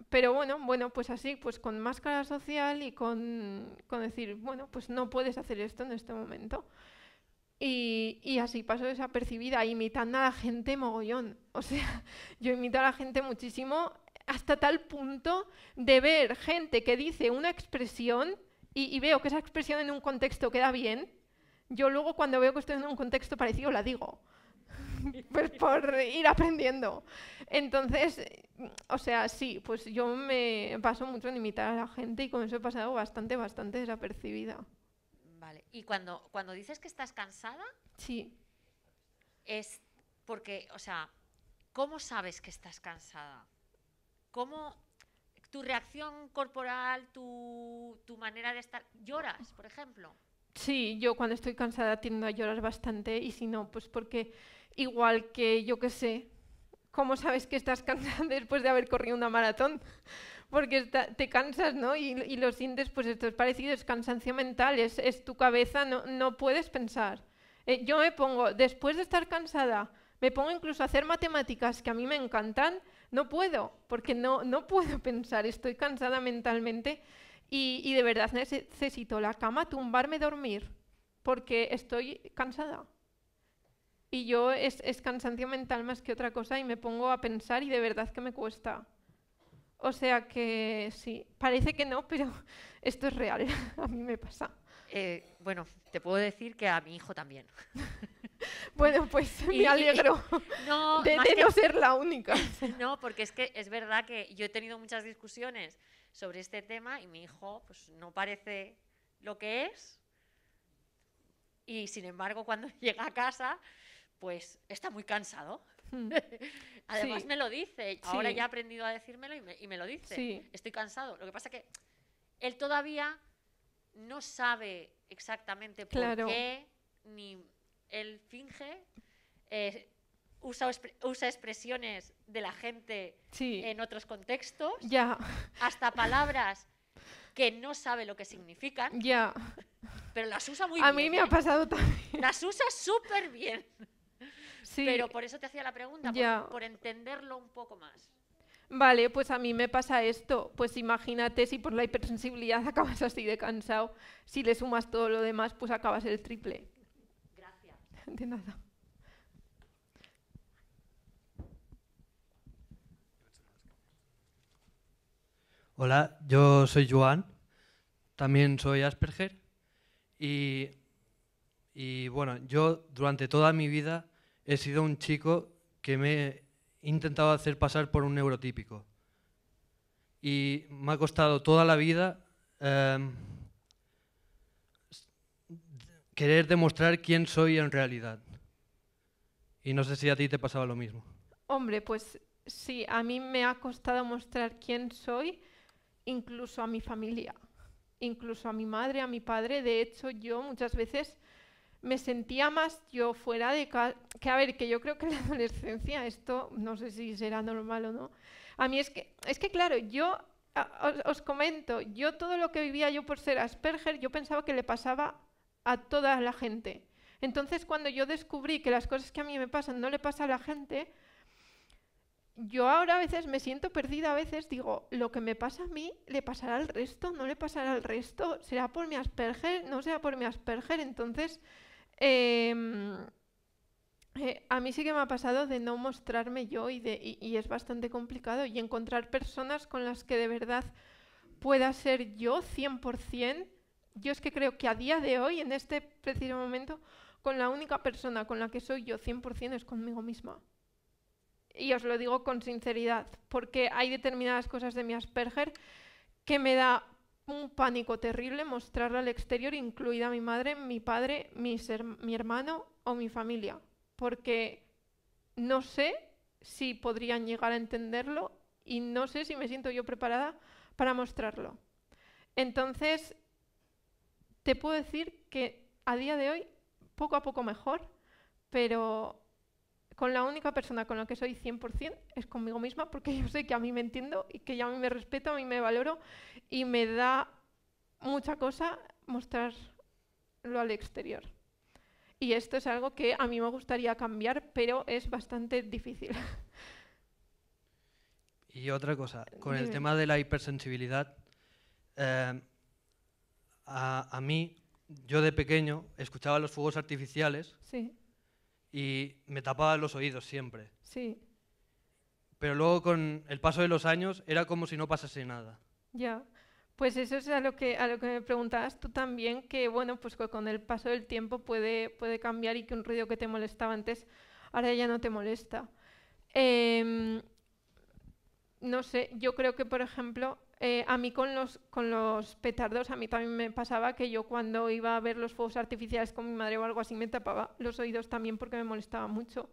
[SPEAKER 2] pero bueno, bueno, pues así, pues con máscara social y con, decir, bueno, pues no puedes hacer esto en este momento. Y, y, así paso desapercibida, imitando a la gente mogollón. O sea, yo imito a la gente muchísimo hasta tal punto de ver gente que dice una expresión y, veo que esa expresión en un contexto queda bien, yo luego cuando veo que estoy en un contexto parecido la digo. pues por ir aprendiendo. Entonces, o sea, sí, pues yo me paso mucho en imitar a la gente y con eso he pasado bastante, bastante desapercibida.
[SPEAKER 1] Vale. ¿Y cuando, cuando dices que estás cansada? Sí. Es porque, o sea, ¿cómo sabes que estás cansada? ¿Cómo, tu reacción corporal, tu, manera de estar. ¿Lloras, por ejemplo?
[SPEAKER 2] Sí, yo cuando estoy cansada tiendo a llorar bastante y si no, pues porque igual que yo que sé, ¿cómo sabes que estás cansada después de haber corrido una maratón? Porque te cansas, ¿no? Y, los lo sientes, pues esto es parecido, es cansancio mental, es, tu cabeza, no, puedes pensar. Eh, yo me pongo, después de estar cansada, me pongo incluso a hacer matemáticas que a mí me encantan no puedo, porque no, no puedo pensar, estoy cansada mentalmente y, de verdad necesito la cama, tumbarme, dormir, porque estoy cansada. Y yo es, cansancio mental más que otra cosa y me pongo a pensar y de verdad que me cuesta. O sea que sí, parece que no, pero esto es real, a mí me pasa.
[SPEAKER 1] Eh, bueno, te puedo decir que a mi hijo también.
[SPEAKER 2] Bueno,
[SPEAKER 4] pues me alegro de, no ser la única.
[SPEAKER 1] No, porque es que es verdad que yo he tenido muchas discusiones sobre este tema y mi hijo pues, no parece lo que es. Y sin embargo, cuando llega a casa, pues está muy cansado. Mm. Además me lo dice. Ahora ya ha aprendido a decírmelo y me, lo dice. Estoy cansado. Lo que pasa es que él todavía no sabe exactamente por qué ni él finge, eh, usa, expresiones de la gente en otros contextos, hasta palabras que no sabe lo que significan, Ya. pero las usa muy bien. A mí me ha ¿eh? pasado también. Las usa súper bien.
[SPEAKER 2] Sí. Pero por eso te hacía la pregunta, por,
[SPEAKER 1] por entenderlo un poco más.
[SPEAKER 2] Vale, pues a mí me pasa esto. Pues imagínate si por la hipersensibilidad acabas así de cansado, si le sumas todo lo demás, pues acabas el triple nada.
[SPEAKER 4] Hola, yo soy Joan, también soy Asperger y, bueno, yo durante toda mi vida he sido un chico que me he intentado hacer pasar por un neurotípico y me ha costado toda la vida em, querer demostrar quién soy en realidad. Y no sé si a ti te pasaba lo mismo.
[SPEAKER 2] Hombre, pues sí, a mí me ha costado mostrar quién soy, incluso a mi familia, incluso a mi madre, a mi padre. De hecho, yo muchas veces me sentía más yo fuera de casa, que a ver, que yo creo que en la adolescencia esto, no sé si será normal o no. A mí es que, es que claro, yo os, os comento, yo todo lo que vivía yo por ser Asperger, yo pensaba que le pasaba a toda la gente. Entonces cuando yo descubrí que las cosas que a mí me pasan no le pasa a la gente, yo ahora a veces me siento perdida, a veces digo, lo que me pasa a mí le pasará al resto, no le pasará al resto, será por mi Asperger, no será por mi Asperger. Entonces, em, eh, a mí sí que me ha pasado de no mostrarme yo y, y, y es bastante complicado y encontrar personas con las que de verdad pueda ser yo 100% yo es que creo que a día de hoy, en este preciso momento, con la única persona con la que soy yo 100% es conmigo misma. Y os lo digo con sinceridad, porque hay determinadas cosas de mi Asperger que me da un pánico terrible mostrarlo al exterior, incluida mi madre, mi padre, mi, mi hermano o mi familia, porque no sé si podrían llegar a entenderlo y no sé si me siento yo preparada para mostrarlo. Entonces, te puedo decir que a día de hoy, poco a poco mejor, pero con la única persona con la que soy 100% es conmigo misma, porque yo sé que a mí me entiendo y que yo a mí me respeto, a mí me valoro y me da mucha cosa mostrarlo al exterior. Y esto es algo que a mí me gustaría cambiar, pero es bastante difícil.
[SPEAKER 4] Y otra cosa, con el tema de la hipersensibilidad, eh, a, mí, yo de pequeño, escuchaba los fuegos artificiales y me tapaba los oídos siempre. Sí. Pero luego con el paso de los años era como si no pasase nada.
[SPEAKER 2] Ya. Pues eso es a lo que, a lo que me preguntabas tú también, que bueno, pues con el paso del tiempo puede, puede cambiar y que un ruido que te molestaba antes ahora ya no te molesta. Em, no sé, yo creo que por ejemplo eh, a mí con los, petardos, a mí también me pasaba que yo cuando iba a ver los fuegos artificiales con mi madre o algo así, me tapaba los oídos también porque me molestaba mucho.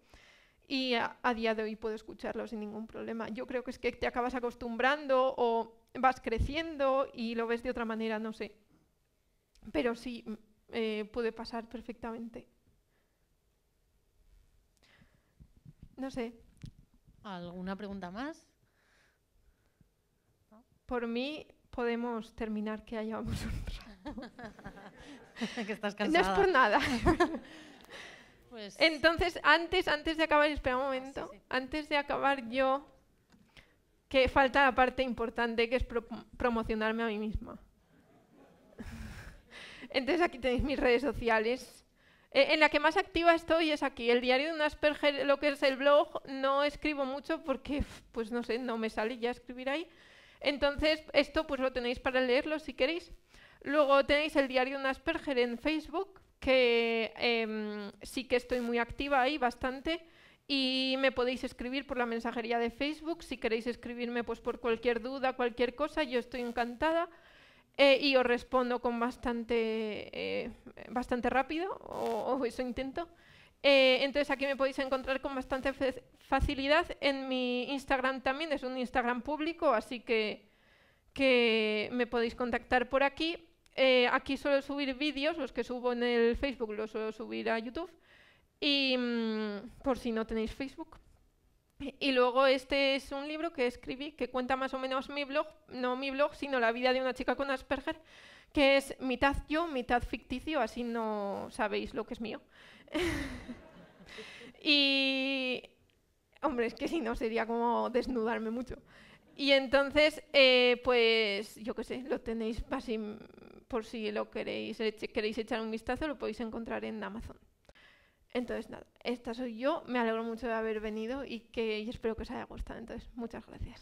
[SPEAKER 2] Y a, día de hoy puedo escucharlo sin ningún problema. Yo creo que es que te acabas acostumbrando o vas creciendo y lo ves de otra manera, no sé. Pero sí, mm, eh, puede pasar perfectamente. No sé. ¿Alguna pregunta más? por mí podemos terminar que ya llevamos un rato. estás No es por nada. pues... Entonces, antes, antes de acabar, espera un ah, momento, antes de acabar yo, que falta la parte importante que es promocionarme a mí misma. Entonces aquí tenéis mis redes sociales. Eh, en la que más activa estoy es aquí. El diario de un Asperger, lo que es el blog, no escribo mucho porque, pues no sé, no me sale ya escribir ahí. Entonces, esto pues lo tenéis para leerlo si queréis. Luego tenéis el diario de Asperger en Facebook, que em, sí que estoy muy activa ahí bastante. Y me podéis escribir por la mensajería de Facebook. Si queréis escribirme pues, por cualquier duda, cualquier cosa, yo estoy encantada. Eh, y os respondo con bastante, eh, bastante rápido, o eso intento. Eh, entonces aquí me podéis encontrar con bastante facilidad. En mi Instagram también es un Instagram público, así que, que me podéis contactar por aquí. Eh, aquí suelo subir vídeos, los que subo en el Facebook los suelo subir a YouTube, y mm, por si no tenéis Facebook. Y luego este es un libro que escribí que cuenta más o menos mi blog, no mi blog, sino la vida de una chica con Asperger, que es mitad yo, mitad ficticio, así no sabéis lo que es mío. y, hombre, es que si no sería como desnudarme mucho. Y entonces, eh, pues yo qué sé, lo tenéis por si lo queréis, queréis echar un vistazo, lo podéis encontrar en Amazon. Entonces, nada, esta soy yo, me alegro mucho de haber venido y que y espero que os haya gustado. Entonces, muchas gracias.